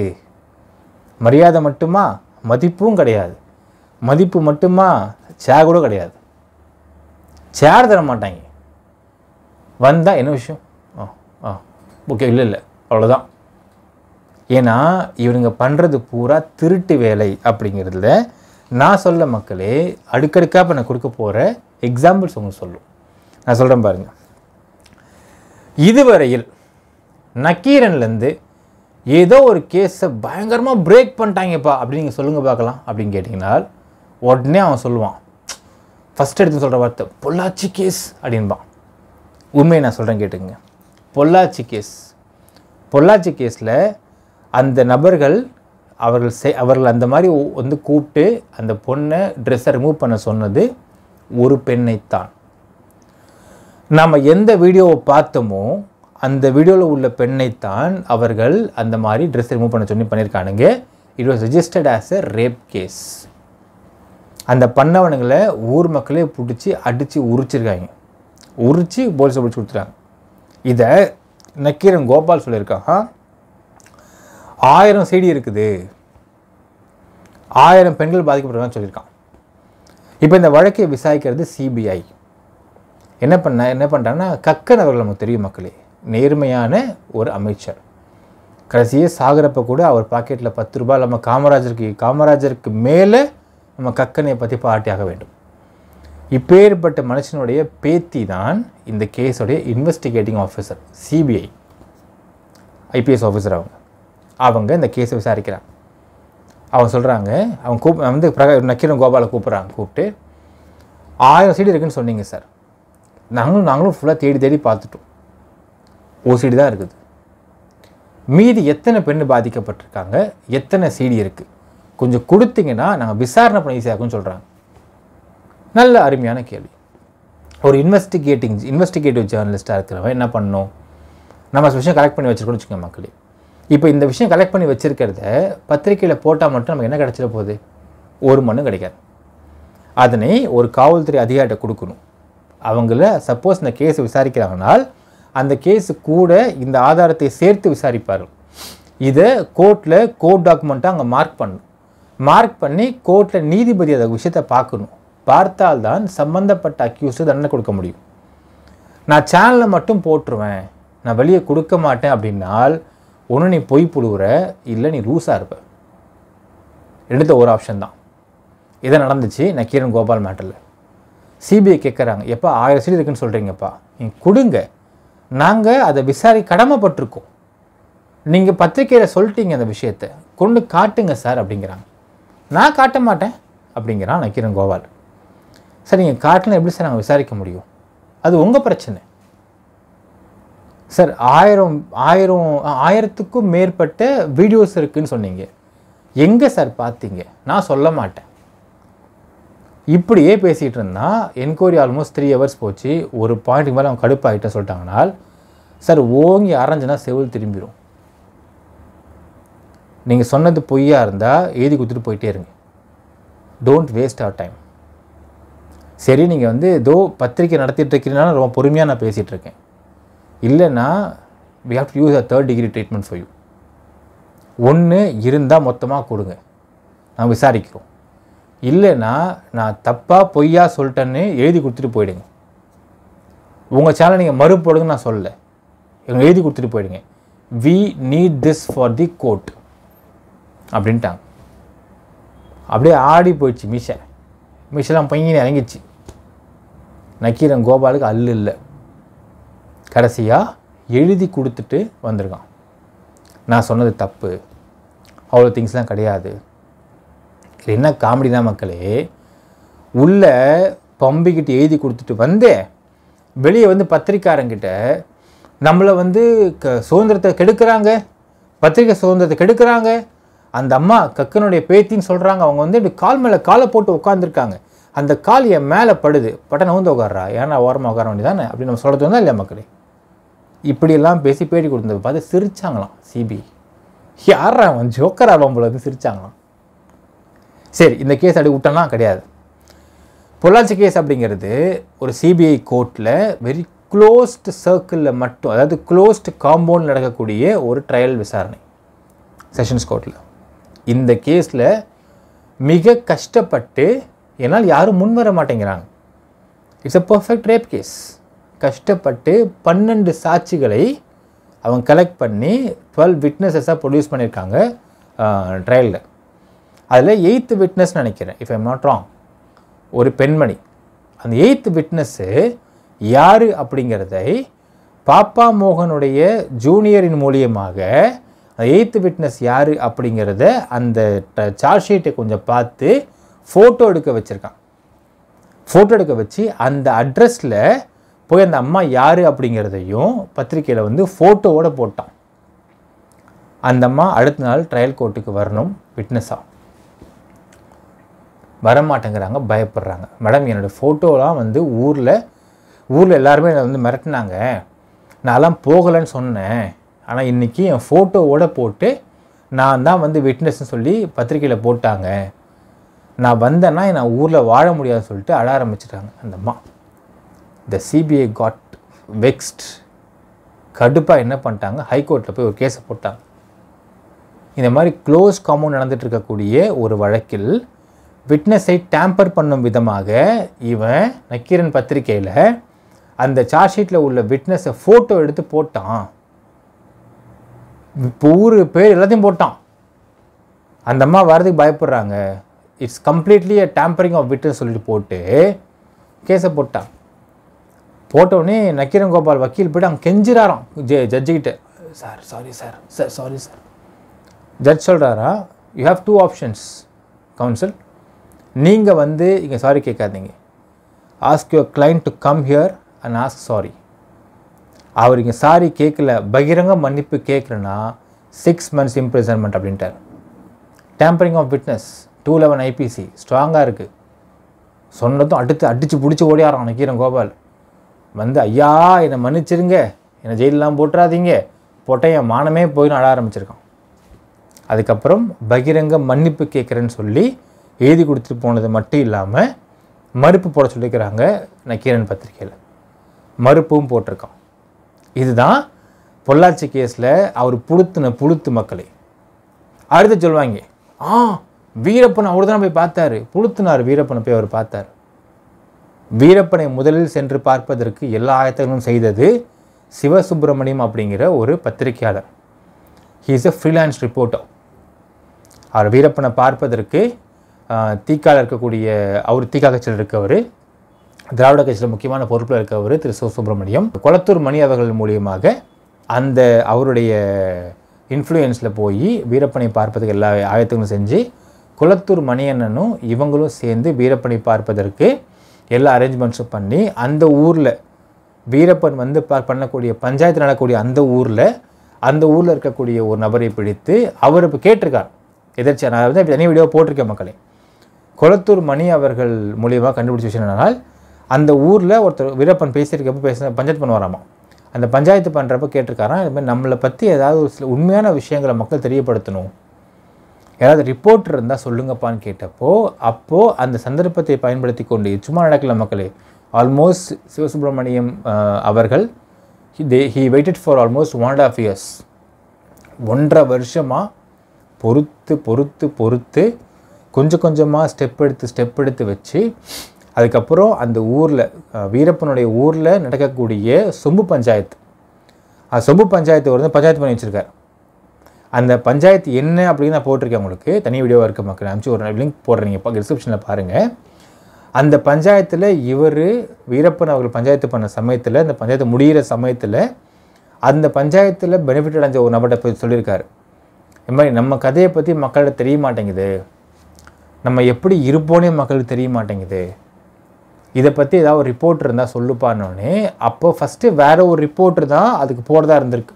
மரியாதை மட்டுமா மதிப்பும் கிடையாது மதிப்பு மட்டுமா சே கூட கிடையாது சேர் தர மாட்டாங்க வந்தால் என்ன விஷயம் ஆ ஆ ஓகே இல்லை இல்லை அவ்வளோதான் ஏன்னா இவனுங்க பண்ணுறது பூரா திருட்டு வேலை அப்படிங்கிறதுல நான் சொல்ல மக்களே அடுக்கடுக்காக இப்போ நான் கொடுக்க போகிற எக்ஸாம்பிள்ஸ் உங்களுக்கு சொல்லும் நான் சொல்கிறேன் பாருங்கள் இதுவரையில் நக்கீரன்லேருந்து ஏதோ ஒரு கேஸை பயங்கரமாக பிரேக் பண்ணிட்டாங்கப்பா அப்படின்னு நீங்கள் சொல்லுங்கள் பார்க்கலாம் அப்படின்னு கேட்டிங்கன்னா உடனே அவன் சொல்லுவான் ஃபஸ்ட் எடுத்து சொல்கிற வார்த்தை பொள்ளாச்சி கேஸ் அப்படின்பான் உண்மையை நான் சொல்கிறேன் கேட்டுங்க பொள்ளாச்சி கேஸ் பொள்ளாச்சி கேஸில் அந்த நபர்கள் அவர்கள் செய் அவர்கள் அந்த மாதிரி வந்து கூப்பிட்டு அந்த பொண்ணை ட்ரெஸ்ஸை ரிமூவ் பண்ண சொன்னது ஒரு பெண்ணைத்தான் நாம் எந்த வீடியோவை பார்த்தோமோ அந்த வீடியோவில் உள்ள பெண்ணைத்தான் அவர்கள் அந்த மாதிரி ட்ரெஸ் ரிமூவ் பண்ண சொல்லி பண்ணியிருக்கானுங்க it was registered as a rape case அந்த பண்ணவனுங்களை ஊர் மக்களே பிடிச்சி அடித்து உரிச்சிருக்காங்க உரித்து போலீஸை பிடிச்சி கொடுத்துட்டாங்க இதை நக்கீரன் கோபால் சொல்லியிருக்கான் ஆயிரம் செடி இருக்குது ஆயிரம் பெண்கள் பாதிக்கப்படுறாங்கன்னு சொல்லியிருக்கான் இப்போ இந்த வழக்கை விசாரிக்கிறது சிபிஐ என்ன பண்ண என்ன பண்ணுறாங்கன்னா கக்கன் அவர்கள் நமக்கு தெரியும் மக்களே நேர்மையான ஒரு அமைச்சர் கடைசியே சாகிறப்ப கூட அவர் பாக்கெட்டில் பத்து ரூபாய் நம்ம காமராஜருக்கு காமராஜருக்கு மேலே நம்ம கக்கனை பற்றி பாராட்டியாக வேண்டும் இப்பேற்பட்ட மனுஷனுடைய பேத்தி தான் இந்த கேஸோடைய investigating officer CBI IPS officer அவங்க அவங்க இந்த கேஸை விசாரிக்கிறாங்க அவங்க சொல்கிறாங்க அவங்க கூப் வந்து பிரகா நக்கீரன் கோபாலை கூப்பிட்றாங்க கூப்பிட்டு ஆயிரம் சீட் இருக்குன்னு சொன்னீங்க சார் நாங்களும் நாங்களும் ஃபுல்லாக தேடி தேடி பார்த்துட்டோம் ஓசிடி தான் இருக்குது மீதி எத்தனை பெண் பாதிக்கப்பட்டிருக்காங்க எத்தனை சீடி இருக்குது கொஞ்சம் கொடுத்தீங்கன்னா நாங்கள் விசாரணை பண்ண ஈஸியாக சொல்கிறாங்க நல்ல அருமையான கேள்வி ஒரு இன்வெஸ்டிகேட்டிங் இன்வெஸ்டிகேட்டிவ் ஜேர்னலிஸ்ட்டாக இருக்கிறவன் என்ன பண்ணணும் நம்ம விஷயம் கலெக்ட் பண்ணி வச்சுருக்கோம்னு வச்சுக்கோங்க மக்களே இப்போ இந்த விஷயம் கலெக்ட் பண்ணி வச்சுருக்கிறத பத்திரிக்கையில் போட்டால் மட்டும் நமக்கு என்ன கிடச்சிட போகுது ஒரு மண்ணும் கிடைக்காது அதனை ஒரு காவல்துறை அதிகாரிகிட்ட கொடுக்கணும் அவங்கள சப்போஸ் இந்த கேஸ் விசாரிக்கிறாங்கனால் அந்த கேஸு கூட இந்த ஆதாரத்தை சேர்த்து விசாரிப்பார் இதை கோர்ட்டில் கோர்ட் டாக்குமெண்ட்டாக அங்கே மார்க் பண்ணணும் மார்க் பண்ணி கோர்ட்டில் நீதிபதி அதை விஷயத்தை பார்க்கணும் பார்த்தால்தான் சம்மந்தப்பட்ட அக்யூஸு தண்டனை கொடுக்க முடியும் நான் சேனலில் மட்டும் போட்டுருவேன் நான் வெளியே கொடுக்க மாட்டேன் அப்படின்னால் ஒன்று நீ பொய் புழுவுற இல்லை நீ லூஸாக இருப்ப எடுத்த ஒரு ஆப்ஷன் தான் இதை நடந்துச்சு நான் கீரன் கோபால் மேட்டரில் சிபிஐ கேட்குறாங்க எப்போ ஆயிரம் சீட் இருக்குன்னு சொல்கிறீங்கப்பா நீங்கள் கொடுங்க நாங்கள் அதை விசாரி கடமைப்பட்டிருக்கோம் நீங்கள் பத்திரிக்கையில் சொல்லிட்டீங்க அந்த விஷயத்தை கொண்டு காட்டுங்க சார் அப்படிங்கிறாங்க நான் காட்ட மாட்டேன் அப்படிங்கிறான் நக்கீரன் கோபால் சார் நீங்கள் காட்டினா எப்படி சார் நாங்கள் விசாரிக்க முடியும் அது உங்கள் பிரச்சனை சார் ஆயிரம் ஆயிரம் ஆயிரத்துக்கும் மேற்பட்ட வீடியோஸ் இருக்குதுன்னு சொன்னீங்க எங்கே சார் பார்த்தீங்க நான் சொல்ல மாட்டேன் இப்படியே பேசிகிட்டு இருந்தால் என்கொயரி ஆல்மோஸ்ட் த்ரீ ஹவர்ஸ் போச்சு ஒரு பாயிண்ட்டுக்கு மேலே அவங்க கடுப்பாகிட்ட சொல்லிட்டாங்கனால் சார் ஓங்கி அரைஞ்சுனா செவில் திரும்பிடும் நீங்கள் சொன்னது பொய்யாக இருந்தால் எழுதி கொடுத்துட்டு போயிட்டே இருங்க டோன்ட் வேஸ்ட் அவர் டைம் சரி நீங்கள் வந்து ஏதோ பத்திரிக்கை நடத்திட்டு ரொம்ப பொறுமையாக நான் பேசிகிட்டு இருக்கேன் இல்லைன்னா we have to use a third degree treatment for you ஒன்று இருந்தால் மொத்தமாக கொடுங்க நான் விசாரிக்கிறோம் இல்லைன்னா நான் தப்பாக பொய்யா சொல்லிட்டேன்னு எழுதி கொடுத்துட்டு போயிடுங்க உங்கள் சேனல் நீங்கள் மறுபோடுங்க நான் சொல்லலை எங்களுக்கு எழுதி கொடுத்துட்டு போயிடுங்க we need this for the court அப்படின்ட்டாங்க அப்படியே ஆடி போயிடுச்சு மிஷை மிஷெல்லாம் பையன் இறங்கிச்சு நக்கீரன் கோபாலுக்கு அல்லு இல்லை கடைசியாக எழுதி கொடுத்துட்டு வந்திருக்கான் நான் சொன்னது தப்பு அவ்வளோ திங்ஸ்லாம் கிடையாது இது என்ன காமெடி தான் மக்களே உள்ளே பம்பிக்கிட்டு எழுதி கொடுத்துட்டு வந்தே வெளியே வந்து பத்திரிக்காரங்கிட்ட நம்மளை வந்து க சுதந்திரத்தை கெடுக்கிறாங்க பத்திரிக்கை சுதந்திரத்தை கெடுக்கிறாங்க அந்த அம்மா கக்கனுடைய பேத்தின்னு சொல்கிறாங்க அவங்க வந்து இப்படி கால் மேலே காலை போட்டு உட்காந்துருக்காங்க அந்த கால் என் மேலே படுது பட்டனை வந்து உட்காடுறா ஏன்னா ஓரமாக உட்கார வேண்டியதானே அப்படி நம்ம சொல்கிறது வந்தால் இல்லையா மக்களே இப்படியெல்லாம் பேசி பேட்டி கொடுத்தது பார்த்து சிரித்தாங்களாம் சிபி யாரா அவன் ஜோக்கரா போல சிரித்தாங்களாம் சரி இந்த கேஸ் அப்படி விட்டோம்னா கிடையாது பொள்ளாச்சி கேஸ் அப்படிங்கிறது ஒரு சிபிஐ கோர்ட்டில் வெரி க்ளோஸ்டு சர்க்கிளில் மட்டும் அதாவது க்ளோஸ்டு காம்பவுண்ட் நடக்கக்கூடிய ஒரு ட்ரையல் விசாரணை செஷன்ஸ் கோர்ட்டில் இந்த கேஸில் மிக கஷ்டப்பட்டு என்னால் யாரும் முன் வர மாட்டேங்கிறாங்க it's a perfect rape case கஷ்டப்பட்டு பன்னெண்டு சாட்சிகளை அவங்க கலெக்ட் பண்ணி டுவெல் விட்னஸஸாக ப்ரொடியூஸ் பண்ணியிருக்காங்க ட்ரையலில் அதில் எயித்து விட்னஸ் நினைக்கிறேன் இஃப் ஐம் நாட் ராங் ஒரு பெண்மணி அந்த எயித்து விட்னஸ்ஸு யார் அப்படிங்கிறதை பாப்பா மோகனுடைய ஜூனியரின் மூலியமாக அந்த எயித்து விட்னஸ் யார் அப்படிங்கிறத அந்த சார்ஜ் ஷீட்டை கொஞ்சம் பார்த்து ஃபோட்டோ எடுக்க வச்சுருக்கான் ஃபோட்டோ எடுக்க வச்சு அந்த அட்ரஸில் போய் அந்த அம்மா யார் அப்படிங்கிறதையும் பத்திரிக்கையில் வந்து ஃபோட்டோவோடு போட்டான் அந்த அம்மா அடுத்த நாள் ட்ரையல் கோர்ட்டுக்கு வரணும் ஆகும் வரமாட்டேங்கிறாங்க பயப்படுறாங்க மேடம் என்னோடய ஃபோட்டோலாம் வந்து ஊரில் ஊரில் எல்லாருமே என்னை வந்து மிரட்டினாங்க நான்லாம் போகலைன்னு சொன்னேன் ஆனால் இன்றைக்கி என் ஃபோட்டோவோட போட்டு நான் தான் வந்து விட்னஸ்ன்னு சொல்லி பத்திரிக்கையில் போட்டாங்க நான் வந்தேன்னா நான் ஊரில் வாழ முடியாதுன்னு சொல்லிட்டு அழ ஆரம்பிச்சிட்டாங்க அந்த அம்மா த சிபிஐ காட் வெக்ஸ்ட் கடுப்பாக என்ன பண்ணிட்டாங்க ஹைகோர்ட்டில் போய் ஒரு கேஸை போட்டாங்க இந்த மாதிரி க்ளோஸ் காமோ நடந்துகிட்டு இருக்கக்கூடிய ஒரு வழக்கில் விட்னஸை டேம்பர் பண்ணும் விதமாக இவன் நக்கீரன் பத்திரிகையில் அந்த சார்ஜ் ஷீட்டில் உள்ள விட்னஸை ஃபோட்டோ எடுத்து போட்டான் இப்போ ஊர் பேர் எல்லாத்தையும் போட்டான் அந்த அம்மா வரதுக்கு பயப்படுறாங்க it's completely tampering of witness சொல்லிட்டு போட்டு கேஸை போட்டான் போட்டோடனே நக்கீரன் கோபால் வக்கீல் போய்ட்டு அங்கே கெஞ்சிராராம் ஜெ ஜட்ஜுக்கிட்ட sir sorry sir sir sorry sir judge சொல்கிறாரா you have two options counsel நீங்கள் வந்து இங்கே சாரி கேட்காதீங்க ask your client to come here and ask sorry அவர் இங்கே சாரி கேட்கல பகிரங்க மன்னிப்பு கேட்குறேன்னா சிக்ஸ் மந்த்ஸ் இம்ப்ரிசன்மெண்ட் அப்படின்ட்டார் tampering of witness two eleven IPC ஸ்ட்ராங்காக இருக்குது சொன்னதும் அடுத்து அடித்து பிடிச்சி ஓடியாரான் நக்கீரன் கோபால் வந்து ஐயா என்னை மன்னிச்சிருங்க என்னை ஜெயிலெலாம் போட்டுறாதீங்க போட்ட என் மானமே போயின்னு அழ ஆரம்பிச்சிருக்கான் அதுக்கப்புறம் பகிரங்க மன்னிப்பு கேட்குறேன்னு சொல்லி எழுதி கொடுத்துட்டு போனது மட்டும் இல்லாமல் மறுப்பு போட சொல்லிக்கிறாங்க நக்கீரன் பத்திரிகையில் மறுப்பும் போட்டிருக்கான் இதுதான் பொள்ளாச்சி கேஸில் அவர் புழுத்துன புழுத்து மக்களை அடுத்து சொல்லுவாங்க ஆ வீரப்பன் அவர் தான் போய் பார்த்தாரு புழுத்துனார் வீரப்பனை போய் அவர் பார்த்தார் வீரப்பனை முதலில் சென்று பார்ப்பதற்கு எல்லா ஆயத்தங்களும் செய்தது சிவசுப்பிரமணியம் அப்படிங்கிற ஒரு பத்திரிகையாளர் he is a freelance reporter அவர் வீரப்பனை பார்ப்பதற்கு தீக்காவில் இருக்கக்கூடிய அவர் தீக்கா கட்சியில் இருக்கவர் திராவிட கட்சியில் முக்கியமான பொறுப்பில் இருக்கவர் திரு சுப்பிரமணியம் கொளத்தூர் மணி அவர்கள் மூலியமாக அந்த அவருடைய இன்ஃப்ளூயன்ஸில் போய் வீரப்பனை பார்ப்பதற்கு எல்லா ஆயத்தங்களும் செஞ்சு குளத்தூர் மணியண்ணனும் இவங்களும் சேர்ந்து வீரப்பனை பார்ப்பதற்கு எல்லா அரேஞ்ச்மெண்ட்ஸும் பண்ணி அந்த ஊரில் வீரப்பன் வந்து பண்ணக்கூடிய பஞ்சாயத்து நடக்கக்கூடிய அந்த ஊரில் அந்த ஊரில் இருக்கக்கூடிய ஒரு நபரை பிடித்து அவர் இப்போ கேட்டிருக்கார் எதிர்த்து நான் வந்து தனி வீடியோ போட்டிருக்கேன் மக்களே கொளத்தூர் மணி அவர்கள் மூலியமாக கண்டுபிடிச்ச விஷயம் என்னென்னால் அந்த ஊரில் ஒருத்தர் வீரப்பன் பேசியிருக்கப்போ பேச பஞ்சாயத்து பண்ணுவாராமா அந்த பஞ்சாயத்து பண்ணுறப்ப கேட்டிருக்காராம் இதுமாதிரி நம்மளை பற்றி ஏதாவது ஒரு சில உண்மையான விஷயங்களை மக்கள் தெரியப்படுத்தணும் ஏதாவது ரிப்போர்ட் இருந்தால் சொல்லுங்கப்பான்னு கேட்டப்போ அப்போது அந்த சந்தர்ப்பத்தை பயன்படுத்தி கொண்டு சும்மா நடக்கல மக்களே ஆல்மோஸ்ட் சிவசுப்ரமணியம் அவர்கள் they he waited for almost one and half years ஒன்றரை வருஷமாக பொறுத்து பொறுத்து பொறுத்து கொஞ்சம் கொஞ்சமாக ஸ்டெப் எடுத்து ஸ்டெப் எடுத்து வச்சு அதுக்கப்புறம் அந்த ஊரில் வீரப்பனுடைய ஊரில் நடக்கக்கூடிய சொம்பு பஞ்சாயத்து அந்த சொம்பு பஞ்சாயத்து வந்து பஞ்சாயத்து பண்ணி வச்சுருக்கார் அந்த பஞ்சாயத்து என்ன அப்படின்னு நான் போட்டிருக்கேன் உங்களுக்கு தனி வீடியோவாக இருக்க மக்கள் அனுப்பிச்சு ஒரு லிங்க் போடுறீங்க இப்போ டிஸ்கிரிப்ஷனில் பாருங்கள் அந்த பஞ்சாயத்தில் இவர் வீரப்பன் அவர்கள் பஞ்சாயத்து பண்ண சமயத்தில் அந்த பஞ்சாயத்து முடிகிற சமயத்தில் அந்த பஞ்சாயத்தில் பெனிஃபிட் அடைஞ்ச ஒரு நபர்கிட்ட போய் சொல்லியிருக்காரு இது மாதிரி நம்ம கதையை பற்றி மக்கள்கிட்ட தெரிய மாட்டேங்குது நம்ம எப்படி இருப்போனே மக்களுக்கு தெரிய மாட்டேங்குது இதை பற்றி ஏதாவது ஒரு ரிப்போர்ட் இருந்தால் சொல்லுப்பானோடனே அப்போ ஃபஸ்ட்டு வேறு ஒரு ரிப்போர்ட்ரு தான் அதுக்கு போகிறதா இருந்திருக்கு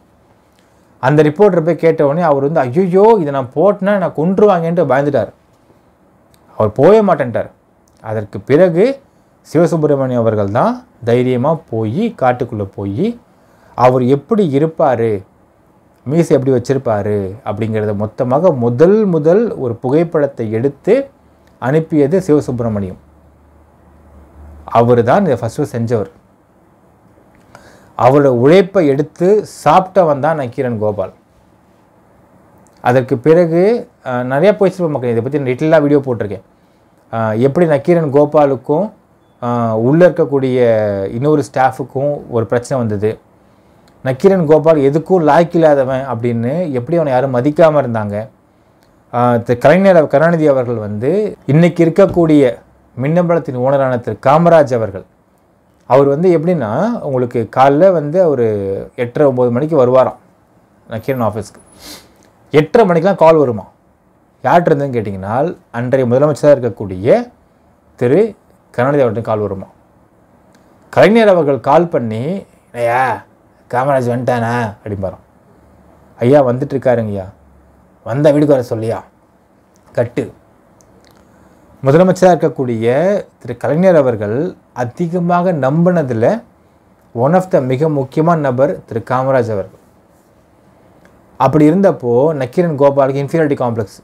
அந்த ரிப்போர்ட்டர் போய் கேட்டவுடனே அவர் வந்து ஐயோ இதை நான் போட்டினா நான் கொன்றுவாங்கன்ட்டு பயந்துட்டார் அவர் போகவே மாட்டேன்ட்டார் அதற்கு பிறகு சிவசுப்பிரமணியம் அவர்கள் தான் தைரியமாக போய் காட்டுக்குள்ளே போய் அவர் எப்படி இருப்பார் மீசை எப்படி வச்சுருப்பார் அப்படிங்கிறத மொத்தமாக முதல் முதல் ஒரு புகைப்படத்தை எடுத்து அனுப்பியது சிவசுப்பிரமணியம் அவர் தான் இதை ஃபஸ்ட்டு செஞ்சவர் அவரோட உழைப்பை எடுத்து சாப்பிட்டவன் தான் நக்கீரன் கோபால் அதற்கு பிறகு நிறையா போயிடுச்சு மக்கள் இதை பற்றி டீட்டெயிலாக வீடியோ போட்டிருக்கேன் எப்படி நக்கீரன் கோபாலுக்கும் உள்ளே இருக்கக்கூடிய இன்னொரு ஸ்டாஃபுக்கும் ஒரு பிரச்சனை வந்தது நக்கீரன் கோபால் எதுக்கும் லாய்க்கு இல்லாதவன் அப்படின்னு எப்படி அவனை யாரும் மதிக்காமல் இருந்தாங்க கலைஞர் கருணாநிதி அவர்கள் வந்து இன்றைக்கி இருக்கக்கூடிய மின்னம்பலத்தின் ஓனரான திரு காமராஜ் அவர்கள் அவர் வந்து எப்படின்னா உங்களுக்கு காலைல வந்து அவர் எட்டரை ஒம்பது மணிக்கு வருவாராம் நக்கீரன் ஆஃபீஸ்க்கு எட்டரை மணிக்கெலாம் கால் வருமா யார்கிட்ட இருந்துன்னு கேட்டிங்கன்னா அன்றைய முதலமைச்சராக இருக்கக்கூடிய திரு கருணாநிதி அவர்கிட்ட கால் வருமா கலைஞர் அவர்கள் கால் பண்ணி ஐயா காமராஜ் வந்துட்டானா அப்படிம்பாரான் ஐயா வந்துட்டுருக்காருங்கய்யா வந்த வீடுக்கு வர சொல்லியா கட்டு முதலமைச்சராக இருக்கக்கூடிய திரு கலைஞர் அவர்கள் அதிகமாக நம்பினதில் ஒன் ஆஃப் த மிக முக்கியமான நபர் திரு காமராஜ் அவர்கள் அப்படி இருந்தப்போ நக்கீரன் கோபாலுக்கு இன்ஃபீரியாரிட்டி காம்ப்ளெக்ஸ்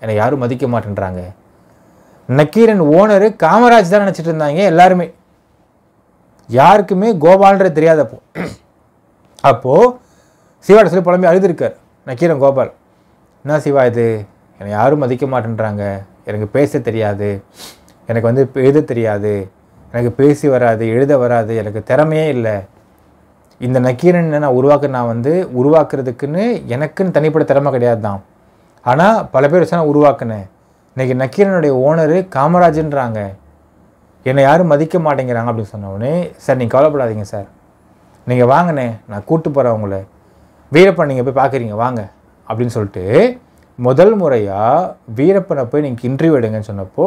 என்னை யாரும் மதிக்க மாட்டேன்றாங்க நக்கீரன் ஓனரு காமராஜ் தான் நினச்சிட்டு இருந்தாங்க எல்லாருமே யாருக்குமே கோபால்ன்றது தெரியாதப்போ அப்போது சிவாட்ட சொல்லி புலம்பி அழுதுருக்கார் நக்கீரன் கோபால் என்ன சிவா இது என்னை யாரும் மதிக்க மாட்டேன்றாங்க எனக்கு பேச தெரியாது எனக்கு வந்து எழுத தெரியாது எனக்கு பேசி வராது எழுத வராது எனக்கு திறமையே இல்லை இந்த நக்கீரன் நான் உருவாக்க நான் வந்து உருவாக்குறதுக்குன்னு எனக்குன்னு தனிப்பட்ட திறமை கிடையாது தான் ஆனால் பல பேர் வச்சு நான் உருவாக்குனேன் இன்றைக்கி நக்கீரனுடைய ஓனரு காமராஜன்றாங்க என்னை யாரும் மதிக்க மாட்டேங்கிறாங்க அப்படின்னு சொன்னோடனே சார் நீங்கள் கவலைப்படாதீங்க சார் நீங்கள் வாங்கண்ணே நான் கூப்பிட்டு போகிறேன் உங்களை வீரப்பா நீங்கள் போய் பார்க்குறீங்க வாங்க அப்படின்னு சொல்லிட்டு முதல் முறையாக வீரப்பனை போய் நீங்கள் இன்டர்வியூ எடுங்கன்னு சொன்னப்போ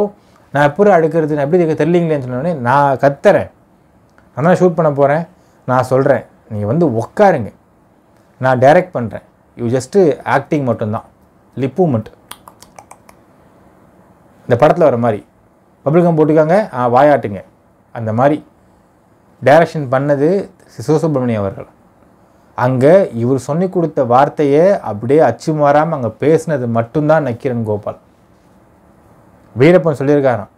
நான் எப்படி அடுக்கிறது நான் எப்படி தெரியலீங்களேன்னு சொன்னோடனே நான் கத்துறேன் நான் தான் ஷூட் பண்ண போகிறேன் நான் சொல்கிறேன் நீங்கள் வந்து உக்காருங்க நான் டைரக்ட் பண்ணுறேன் யூ ஜஸ்ட்டு ஆக்டிங் மட்டும்தான் லிப்பு மட்டும் இந்த படத்தில் வர மாதிரி பப்ளிகம் போட்டுக்காங்க வாயாட்டுங்க அந்த மாதிரி டைரக்ஷன் பண்ணது சிசுசுப்ரமணியம் அவர்கள் அங்கே இவர் சொல்லி கொடுத்த வார்த்தையை அப்படியே அச்சு மாறாமல் அங்கே பேசினது மட்டும்தான் நக்கீரன் கோபால் வீரப்பன் சொல்லியிருக்காராம்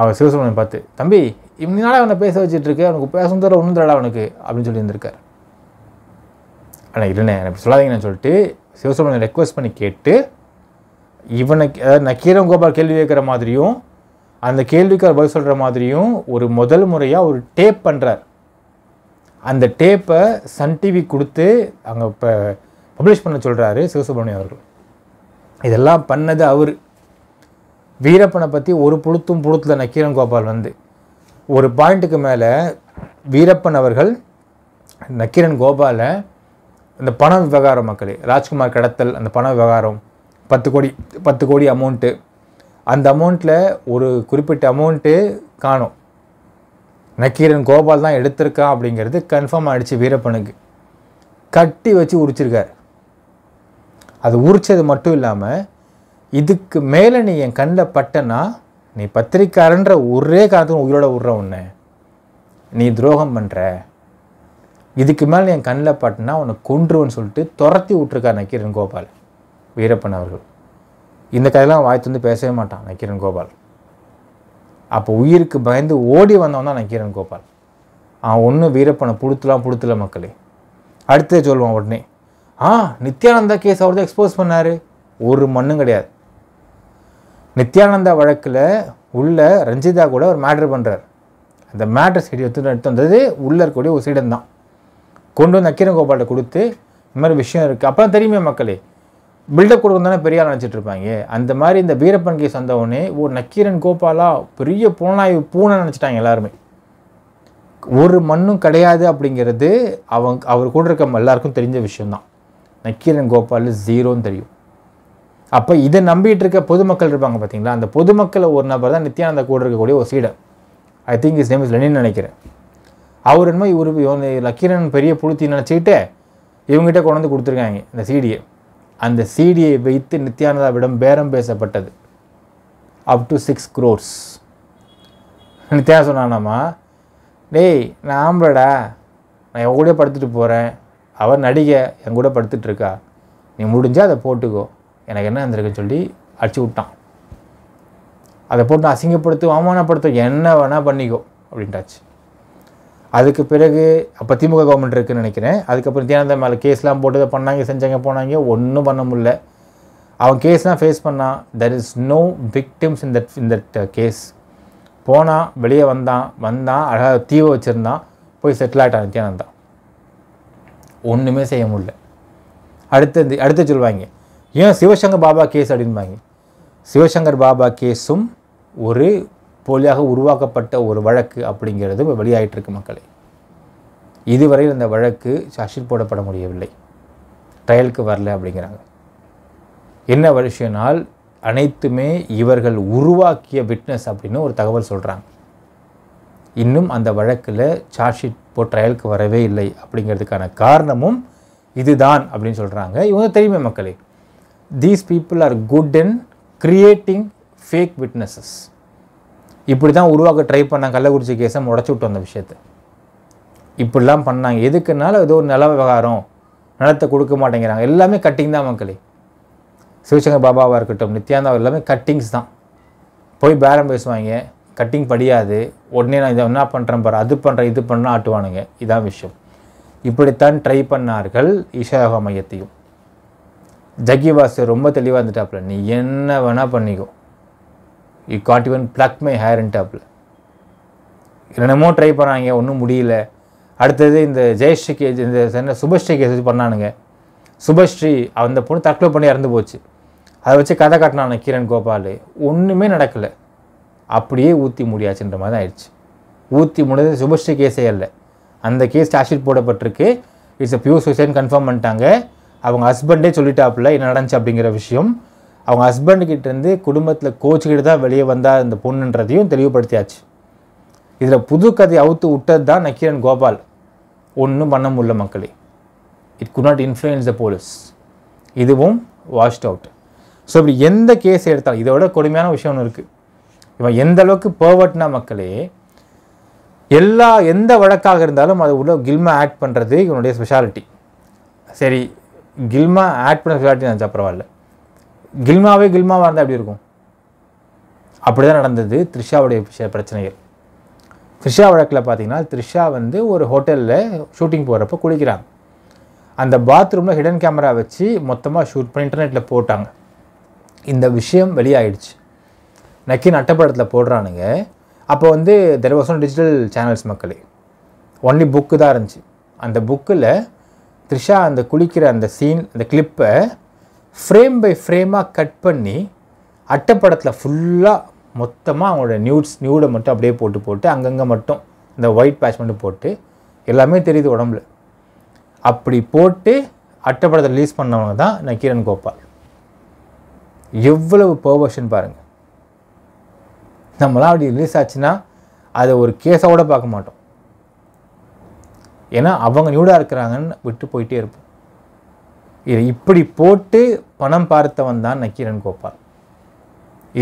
அவர் சிவசுமணன் பார்த்து தம்பி இவனால் அவனை பேச வச்சுட்டு இருக்கு அவனுக்கு பேசும் தர ஒன்றும் தரடா அவனுக்கு அப்படின்னு சொல்லியிருந்திருக்கார் ஆனால் இல்லைண்ணே எனக்கு சொல்லாதீங்கன்னு சொல்லிட்டு சிவசுமணன் ரெக்வஸ்ட் பண்ணி கேட்டு இவனுக்கு அதாவது நக்கீரன் கோபால் கேள்வி கேட்குற மாதிரியும் அந்த கேள்விக்கு அவர் பதில் சொல்கிற மாதிரியும் ஒரு முதல் முறையாக ஒரு டேப் பண்ணுறார் அந்த டேப்பை சன் டிவி கொடுத்து அங்கே இப்போ பப்ளிஷ் பண்ண சொல்கிறாரு சிவசுப்ரமணியம் அவர்கள் இதெல்லாம் பண்ணது அவர் வீரப்பனை பற்றி ஒரு புழுத்தும் புழுத்தில் நக்கீரன் கோபால் வந்து ஒரு பாயிண்ட்டுக்கு மேலே வீரப்பன் அவர்கள் நக்கீரன் கோபாலை இந்த பண விவகாரம் மக்களே ராஜ்குமார் கடத்தல் அந்த பண விவகாரம் பத்து கோடி பத்து கோடி அமௌண்ட்டு அந்த அமௌண்ட்டில் ஒரு குறிப்பிட்ட அமௌண்ட்டு காணும் நக்கீரன் கோபால் தான் எடுத்திருக்கான் அப்படிங்கிறது கன்ஃபார்ம் ஆகிடுச்சு வீரப்பனுக்கு கட்டி வச்சு உரிச்சிருக்கார் அது உரிச்சது மட்டும் இல்லாமல் இதுக்கு மேலே நீ என் கண்ணில் பட்டனா நீ பத்திரிக்காரன்ற ஒரே காரணத்துக்கு உயிரோட விட்ற உன்னை நீ துரோகம் பண்ணுற இதுக்கு மேலே என் கண்ணில் பட்டனா உன்னை கொன்றுவன்னு சொல்லிட்டு துரத்தி விட்ருக்கார் நக்கீரன் கோபால் வீரப்பன் அவர்கள் இந்த கதையெல்லாம் வாய்த்து வந்து பேசவே மாட்டான் நக்கீரன் கோபால் அப்போ உயிருக்கு பயந்து ஓடி வந்தவன் தான் நக்கீரன் கோபால் அவன் ஒன்று வீரப்பனை புடுத்தலாம் புடுத்துல மக்களே அடுத்தே சொல்லுவான் உடனே ஆ நித்யானந்தா கேஸ் அவர் தான் எக்ஸ்போஸ் பண்ணார் ஒரு மண்ணும் கிடையாது நித்யானந்தா வழக்கில் உள்ள ரஞ்சிதா கூட ஒரு மேட்ரு பண்ணுறார் அந்த மேட்ரு சைடு எடுத்து எடுத்து வந்தது உள்ளே இருக்கக்கூடிய ஒரு சீடன் தான் கொண்டு வந்து நக்கீரன் கோபால்கிட்ட கொடுத்து இந்த மாதிரி விஷயம் இருக்குது அப்போ தான் தெரியுமே மக்களே பில்டப் கொடுக்கணும் தானே பெரியார் நினச்சிட்டு இருப்பாங்க அந்த மாதிரி இந்த வீரப்பன் கேஸ் வந்தவுடனே ஓ நக்கீரன் கோபாலா பெரிய புலனாய்வு பூனை நினச்சிட்டாங்க எல்லாருமே ஒரு மண்ணும் கிடையாது அப்படிங்கிறது அவங்க அவர் கூட இருக்க எல்லாருக்கும் தெரிஞ்ச விஷயம்தான் நக்கீரன் கோபால் ஜீரோன்னு தெரியும் அப்போ இதை நம்பிட்டு இருக்க பொதுமக்கள் இருப்பாங்க பார்த்தீங்களா அந்த பொதுமக்களை ஒரு நபர் தான் நித்யானந்த கூட இருக்கக்கூடிய ஒரு சீடர் I think is name is Lenin நினைக்கிறேன் அவர் என்னமோ இவர் நக்கீரன் பெரிய புழுத்தி நினச்சிக்கிட்டு இவங்ககிட்ட கொண்டு வந்து கொடுத்துருக்காங்க இந்த சீடியை அந்த சீடியை வைத்து நித்யானதாவிடம் பேரம் பேசப்பட்டது up to six crores Nithya சொன்னானாமா டேய் நான் ஆம்பளடா நான் என் கூட படுத்துட்டு போகிறேன் அவர் நடிகை என் கூட படுத்துட்ருக்கா நீ முடிஞ்சால் அதை போட்டுக்கோ எனக்கு என்ன இருந்திருக்குன்னு சொல்லி அடிச்சு விட்டான் அதை போட்டு அசிங்கப்படுத்தும் அவமானப்படுத்தும் என்ன வேணால் பண்ணிக்கோ அப்படின்ட்டாச்சு அதுக்கு பிறகு அப்போ திமுக கவர்மெண்ட் இருக்குதுன்னு நினைக்கிறேன் அதுக்கப்புறம் தியானந்தம் மேலே கேஸ்லாம் போட்டு பண்ணாங்க செஞ்சாங்க போனாங்க ஒன்றும் பண்ண முடியல அவன் கேஸ்லாம் ஃபேஸ் பண்ணான் there is no victims in that in that case போனான் வெளியே வந்தான் வந்தான் அழகாக தீவை வச்சுருந்தான் போய் செட்டில் ஆகிட்டான் தியானந்தான் ஒன்றுமே செய்ய முடியல அடுத்தது அடுத்து சொல்லுவாங்க ஏன் சிவசங்கர் பாபா கேஸ் அப்படின்பாங்க சிவசங்கர் பாபா கேஸும் ஒரு போலியாக உருவாக்கப்பட்ட ஒரு வழக்கு அப்படிங்கிறது வெளியாயிட்டிருக்கு மக்களை இதுவரையில் அந்த வழக்கு சர்ச்சில் போடப்பட முடியவில்லை ட்ரையலுக்கு வரல அப்படிங்கிறாங்க என்ன வருஷம்னால் அனைத்துமே இவர்கள் உருவாக்கிய விட்னஸ் அப்படின்னு ஒரு தகவல் சொல்கிறாங்க இன்னும் அந்த வழக்கில் சார்ஜ் ஷீட் போ ட்ரையலுக்கு வரவே இல்லை அப்படிங்கிறதுக்கான காரணமும் இதுதான் அப்படின்னு சொல்கிறாங்க இவங்க தெரியுமே மக்களே these people are good in creating fake witnesses இப்படி தான் உருவாக்க ட்ரை பண்ணாங்க கள்ளக்குறிச்சி கேஸை முடச்சி விட்டோம் அந்த விஷயத்தை இப்படிலாம் பண்ணாங்க எதுக்குனாலும் ஏதோ ஒரு நில விவகாரம் நிலத்தை கொடுக்க மாட்டேங்கிறாங்க எல்லாமே கட்டிங் தான் மக்களே சிவசங்கர் பாபாவாக இருக்கட்டும் நித்யாந்தா எல்லாமே கட்டிங்ஸ் தான் போய் பேரம் பேசுவாங்க கட்டிங் படியாது உடனே நான் இதை என்ன பண்ணுறேன் பாரு அது பண்ணுறேன் இது பண்ணால் ஆட்டுவானுங்க இதான் விஷயம் இப்படித்தான் ட்ரை பண்ணார்கள் ஈஷாயோகா மையத்தையும் ஜக்கி வாசு ரொம்ப தெளிவாக இருந்துட்டாப்புல நீ என்ன வேணால் பண்ணிக்கோ you got even pluck my and டாப்பில் என்னென்னமோ ட்ரை பண்ணாங்க ஒன்றும் முடியல அடுத்தது இந்த ஜெயஸ்ரீ கேஜ் இந்த என்ன சுபஸ்ரீ கேஸ் வச்சு பண்ணானுங்க சுபஸ்ரீ அந்த பொண்ணு தற்கொலை பண்ணி இறந்து போச்சு அதை வச்சு கதை காட்டினானு கிரண் கோபால் ஒன்றுமே நடக்கலை அப்படியே ஊற்றி முடியாச்சுன்ற மாதிரி தான் ஆயிடுச்சு ஊற்றி முடிஞ்சது சுபஸ்ரீ கேஸே இல்லை அந்த கேஸ் சார்ஜ்ஷீட் போடப்பட்டிருக்கு it's a pure suicide confirm பண்ணிட்டாங்க அவங்க ஹஸ்பண்டே சொல்லிட்டாப்புல என்ன நடந்துச்சு அப்படிங்கிற விஷயம் அவங்க கிட்டேருந்து குடும்பத்தில் கோச்சுக்கிட்டு தான் வெளியே வந்தால் இந்த பொண்ணுன்றதையும் தெளிவுபடுத்தியாச்சு இதில் புது கதை அவுத்து விட்டது தான் நக்கீரன் கோபால் ஒன்றும் பண்ண முடியல மக்களே it could not influence the police இதுவும் வாஷ்ட் அவுட் ஸோ இப்படி எந்த கேஸ் எடுத்தாலும் இதை விட கொடுமையான விஷயம் ஒன்று இருக்குது இவன் எந்த அளவுக்கு பர்வர்ட்னா மக்களே எல்லா எந்த வழக்காக இருந்தாலும் அது உள்ள கில்மா ஆக்ட் பண்ணுறது இவனுடைய ஸ்பெஷாலிட்டி சரி கில்மா ஆக்ட் பண்ண ஸ்பெஷாலிட்டி நினச்சா பரவாயில்ல கில்மாவே கில்மாவாக இருந்தால் எப்படி இருக்கும் அப்படி தான் நடந்தது த்ரிஷாவுடைய பிரச்சனைகள் த்ரிஷா வழக்கில் பார்த்தீங்கன்னா த்ரிஷா வந்து ஒரு ஹோட்டலில் ஷூட்டிங் போகிறப்ப குளிக்கிறாங்க அந்த பாத்ரூமில் ஹிடன் கேமரா வச்சு மொத்தமாக ஷூட் பண்ணி இன்டர்நெட்டில் போட்டாங்க இந்த விஷயம் வெளியாகிடுச்சு நக்கி நட்டப்படத்தில் போடுறானுங்க அப்போ வந்து தெர் வாஸ் டிஜிட்டல் சேனல்ஸ் மக்களே ஒன்லி புக்கு தான் இருந்துச்சு அந்த புக்கில் த்ரிஷா அந்த குளிக்கிற அந்த சீன் அந்த கிளிப்பை ஃப்ரேம் பை ஃப்ரேமாக கட் பண்ணி அட்டைப்படத்தில் ஃபுல்லாக மொத்தமாக அவங்களோட நியூட்ஸ் நியூடை மட்டும் அப்படியே போட்டு போட்டு அங்கங்கே மட்டும் இந்த ஒயிட் பேட்ச் மட்டும் போட்டு எல்லாமே தெரியுது உடம்புல அப்படி போட்டு அட்டைப்படத்தை ரிலீஸ் பண்ணவங்க தான் நக்கீரன் கோபால் எவ்வளவு பர்வர்ஷன் பாருங்கள் நம்மளாம் அப்படி ரிலீஸ் ஆச்சுன்னா அதை ஒரு கேஸோடு பார்க்க மாட்டோம் ஏன்னா அவங்க நியூடாக இருக்கிறாங்கன்னு விட்டு போயிட்டே இருப்போம் இப்படி போட்டு பணம் பார்த்தவன் தான் நக்கீரன் கோபால்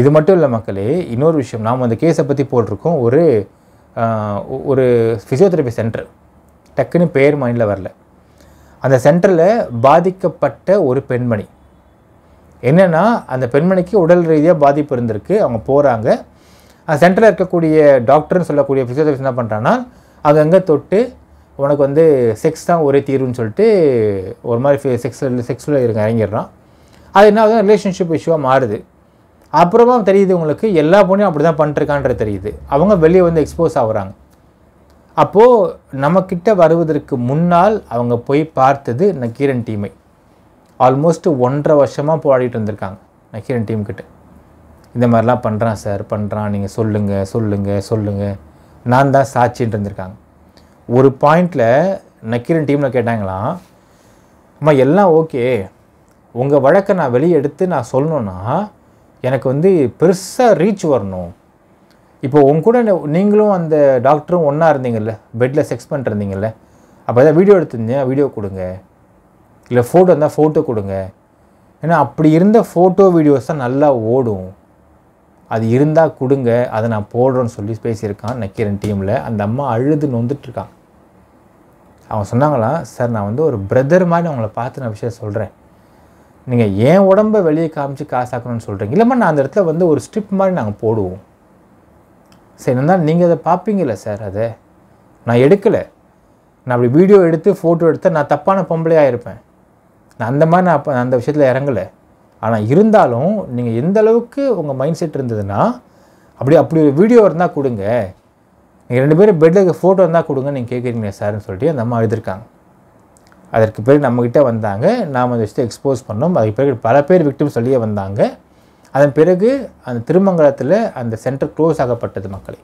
இது மட்டும் இல்லை மக்களே இன்னொரு விஷயம் நாம் அந்த கேஸை பற்றி போட்டிருக்கோம் ஒரு ஒரு ஃபிசியோதெரபி சென்டர் டக்குன்னு பேர் மைண்டில் வரல அந்த சென்டரில் பாதிக்கப்பட்ட ஒரு பெண்மணி என்னென்னா அந்த பெண்மணிக்கு உடல் ரீதியாக பாதிப்பு இருந்திருக்கு அவங்க போகிறாங்க அந்த சென்டரில் இருக்கக்கூடிய டாக்டர்னு சொல்லக்கூடிய ஃபிசியோதெரபிஸ் என்ன பண்ணுறாங்கன்னா அங்கங்கே தொட்டு உனக்கு வந்து செக்ஸ் தான் ஒரே தீர்வுன்னு சொல்லிட்டு ஒரு மாதிரி செக்ஸில் செக்ஸில் இருங்க இறங்கிடுறான் அது என்ன ஆகுது ரிலேஷன்ஷிப் இஷ்யூவாக மாறுது அப்புறமா தெரியுது உங்களுக்கு எல்லா பொண்ணையும் அப்படி தான் பண்ணிட்டுருக்கான்றது தெரியுது அவங்க வெளியே வந்து எக்ஸ்போஸ் ஆகுறாங்க அப்போது நம்மக்கிட்ட வருவதற்கு முன்னால் அவங்க போய் பார்த்தது நக்கீரன் டீமை ஆல்மோஸ்ட் ஒன்றரை வருஷமாக போராடிட்டு வந்திருக்காங்க நக்கீரன் கிட்டே இந்த மாதிரிலாம் பண்ணுறான் சார் பண்ணுறான் நீங்கள் சொல்லுங்கள் சொல்லுங்கள் சொல்லுங்கள் நான் தான் சாட்சின்ட்டு இருந்திருக்காங்க ஒரு பாயிண்டில் நக்கீரன் டீமில் கேட்டாங்களாம் அம்மா எல்லாம் ஓகே உங்கள் வழக்கை நான் வெளியே எடுத்து நான் சொல்லணுன்னா எனக்கு வந்து பெருசாக ரீச் வரணும் இப்போ உங்க கூட நீங்களும் அந்த டாக்டரும் ஒன்றா இருந்தீங்கல்ல பெட்டில் செக்ஸ் பண்ணிருந்தீங்கல்ல அப்போ எதாவது வீடியோ எடுத்திருந்தீங்க வீடியோ கொடுங்க இல்லை ஃபோட்டோ இருந்தால் ஃபோட்டோ கொடுங்க ஏன்னா அப்படி இருந்த ஃபோட்டோ வீடியோஸ் தான் நல்லா ஓடும் அது இருந்தால் கொடுங்க அதை நான் போடுறேன்னு சொல்லி பேசியிருக்கான் நக்கீரன் டீமில் அந்த அம்மா அழுது நொந்துட்டுருக்கான் அவங்க சொன்னாங்களாம் சார் நான் வந்து ஒரு பிரதர் மாதிரி அவங்கள பார்த்து நான் விஷயம் சொல்கிறேன் நீங்கள் ஏன் உடம்பை வெளியே காமிச்சு காசாக்கணும்னு சொல்கிறீங்க இல்லைம்மா நான் அந்த இடத்துல வந்து ஒரு ஸ்ட்ரிப் மாதிரி நாங்கள் போடுவோம் சரி என்ன நீங்கள் அதை பார்ப்பீங்கல்ல சார் அதை நான் எடுக்கலை நான் அப்படி வீடியோ எடுத்து ஃபோட்டோ எடுத்தால் நான் தப்பான பொம்பளையாக இருப்பேன் நான் அந்த மாதிரி நான் அந்த விஷயத்தில் இறங்கலை ஆனால் இருந்தாலும் நீங்கள் எந்த அளவுக்கு உங்கள் மைண்ட் செட் இருந்ததுன்னா அப்படி அப்படி ஒரு வீடியோ இருந்தால் கொடுங்க நீங்கள் ரெண்டு பேரும் பெட்டில் ஃபோட்டோ இருந்தால் கொடுங்க நீங்கள் கேட்குறீங்களே சார்னு சொல்லிட்டு அந்த அம்மா எழுதியிருக்காங்க அதற்கு பிறகு நம்மக்கிட்ட வந்தாங்க நாம் அந்த விஷயத்தை எக்ஸ்போஸ் பண்ணோம் அதுக்கு பிறகு பல பேர் விக்டிம் சொல்லியே வந்தாங்க அதன் பிறகு அந்த திருமங்கலத்தில் அந்த சென்டர் க்ளோஸ் ஆகப்பட்டது மக்களை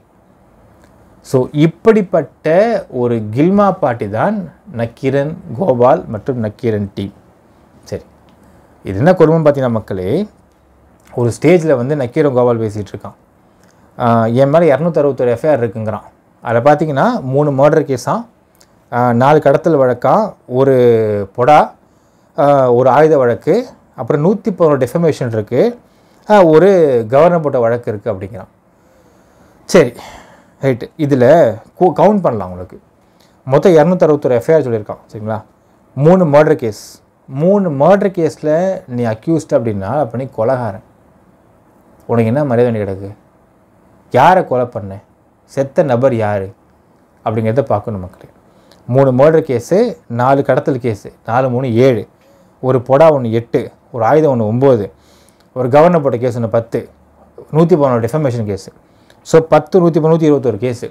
ஸோ இப்படிப்பட்ட ஒரு கில்மா பாட்டி தான் நக்கீரன் கோபால் மற்றும் நக்கீரன் டீம் இது என்ன கொடுமை பார்த்தீங்கன்னா மக்களே ஒரு ஸ்டேஜில் வந்து நக்கீரன் கோபால் பேசிகிட்டு இருக்கான் என் மேலே இரநூத்தறுபத்தொரு எஃப்ஐஆர் இருக்குங்கிறான் அதில் பார்த்தீங்கன்னா மூணு மர்டர் கேஸாக நாலு கடத்தல் வழக்காம் ஒரு பொடா ஒரு ஆயுத வழக்கு அப்புறம் நூற்றி பதினோரு டெஃபமேஷன் இருக்குது ஒரு கவர்னர் போட்ட வழக்கு இருக்குது அப்படிங்கிறான் சரி ரைட்டு இதில் கவுண்ட் பண்ணலாம் உங்களுக்கு மொத்தம் இரநூத்தறுபத்தோரு எஃப்ஐஆர் சொல்லியிருக்கான் சரிங்களா மூணு மர்டர் கேஸ் மூணு மர்டர் கேஸில் நீ அக்யூஸ்ட் அப்படின்னா அப்போ நீ கொலகாரன் உனக்கு என்ன மரியாதை கிடக்கு யாரை கொலை பண்ண செத்த நபர் யார் அப்படிங்கிறத பார்க்கணும் மக்களே மூணு மர்டர் கேஸு நாலு கடத்தல் கேஸு நாலு மூணு ஏழு ஒரு பொடா ஒன்று எட்டு ஒரு ஆயுதம் ஒன்று ஒம்பது ஒரு கவர்னர் போட்ட கேஸ் ஒன்று பத்து நூற்றி பதினோரு டிஃபர்மேஷன் கேஸு ஸோ பத்து நூற்றி நூற்றி இருபத்தோரு கேஸு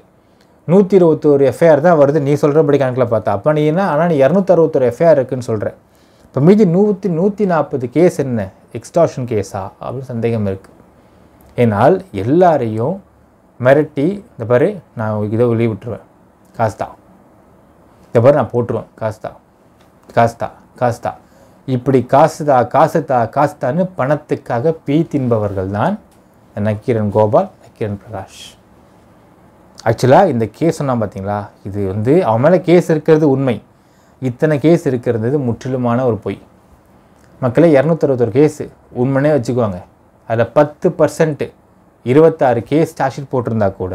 நூற்றி இருபத்தோரு எஃப்ஐஆர் தான் வருது நீ சொல்கிறபடி கணக்கில் பார்த்தா அப்போ என்ன ஆனால் நீ இரநூத்தறுபத்தோரு எஃப்ஐஆர் இருக்குன்னு சொல்கிறேன் இப்போ மீதி நூற்றி நூற்றி நாற்பது கேஸ் என்ன எக்ஸ்டாஷன் கேஸா அப்படின்னு சந்தேகம் இருக்குது ஏன்னால் எல்லாரையும் மிரட்டி இந்த பாரு நான் இதை வெளியே விட்டுருவேன் காஸ்தா இந்த பாரு நான் போட்டுருவேன் காஸ்தா காஸ்தா காஸ்தா தான் இப்படி காசு காசுதா காஸ்தான்னு பணத்துக்காக பீ தின்பவர்கள் தான் நக்கீரன் கோபால் நக்கீரன் பிரகாஷ் ஆக்சுவலாக இந்த கேஸ் சொன்னால் பார்த்தீங்களா இது வந்து அவன் மேலே கேஸ் இருக்கிறது உண்மை இத்தனை கேஸ் இருக்கிறது முற்றிலுமான ஒரு பொய் மக்களே இரநூத்தறுபத்தொரு கேஸு உண்மையே வச்சுக்குவாங்க அதில் பத்து பர்சன்ட்டு இருபத்தாறு கேஸ் சார்ஜ்ஷீட் போட்டிருந்தா கூட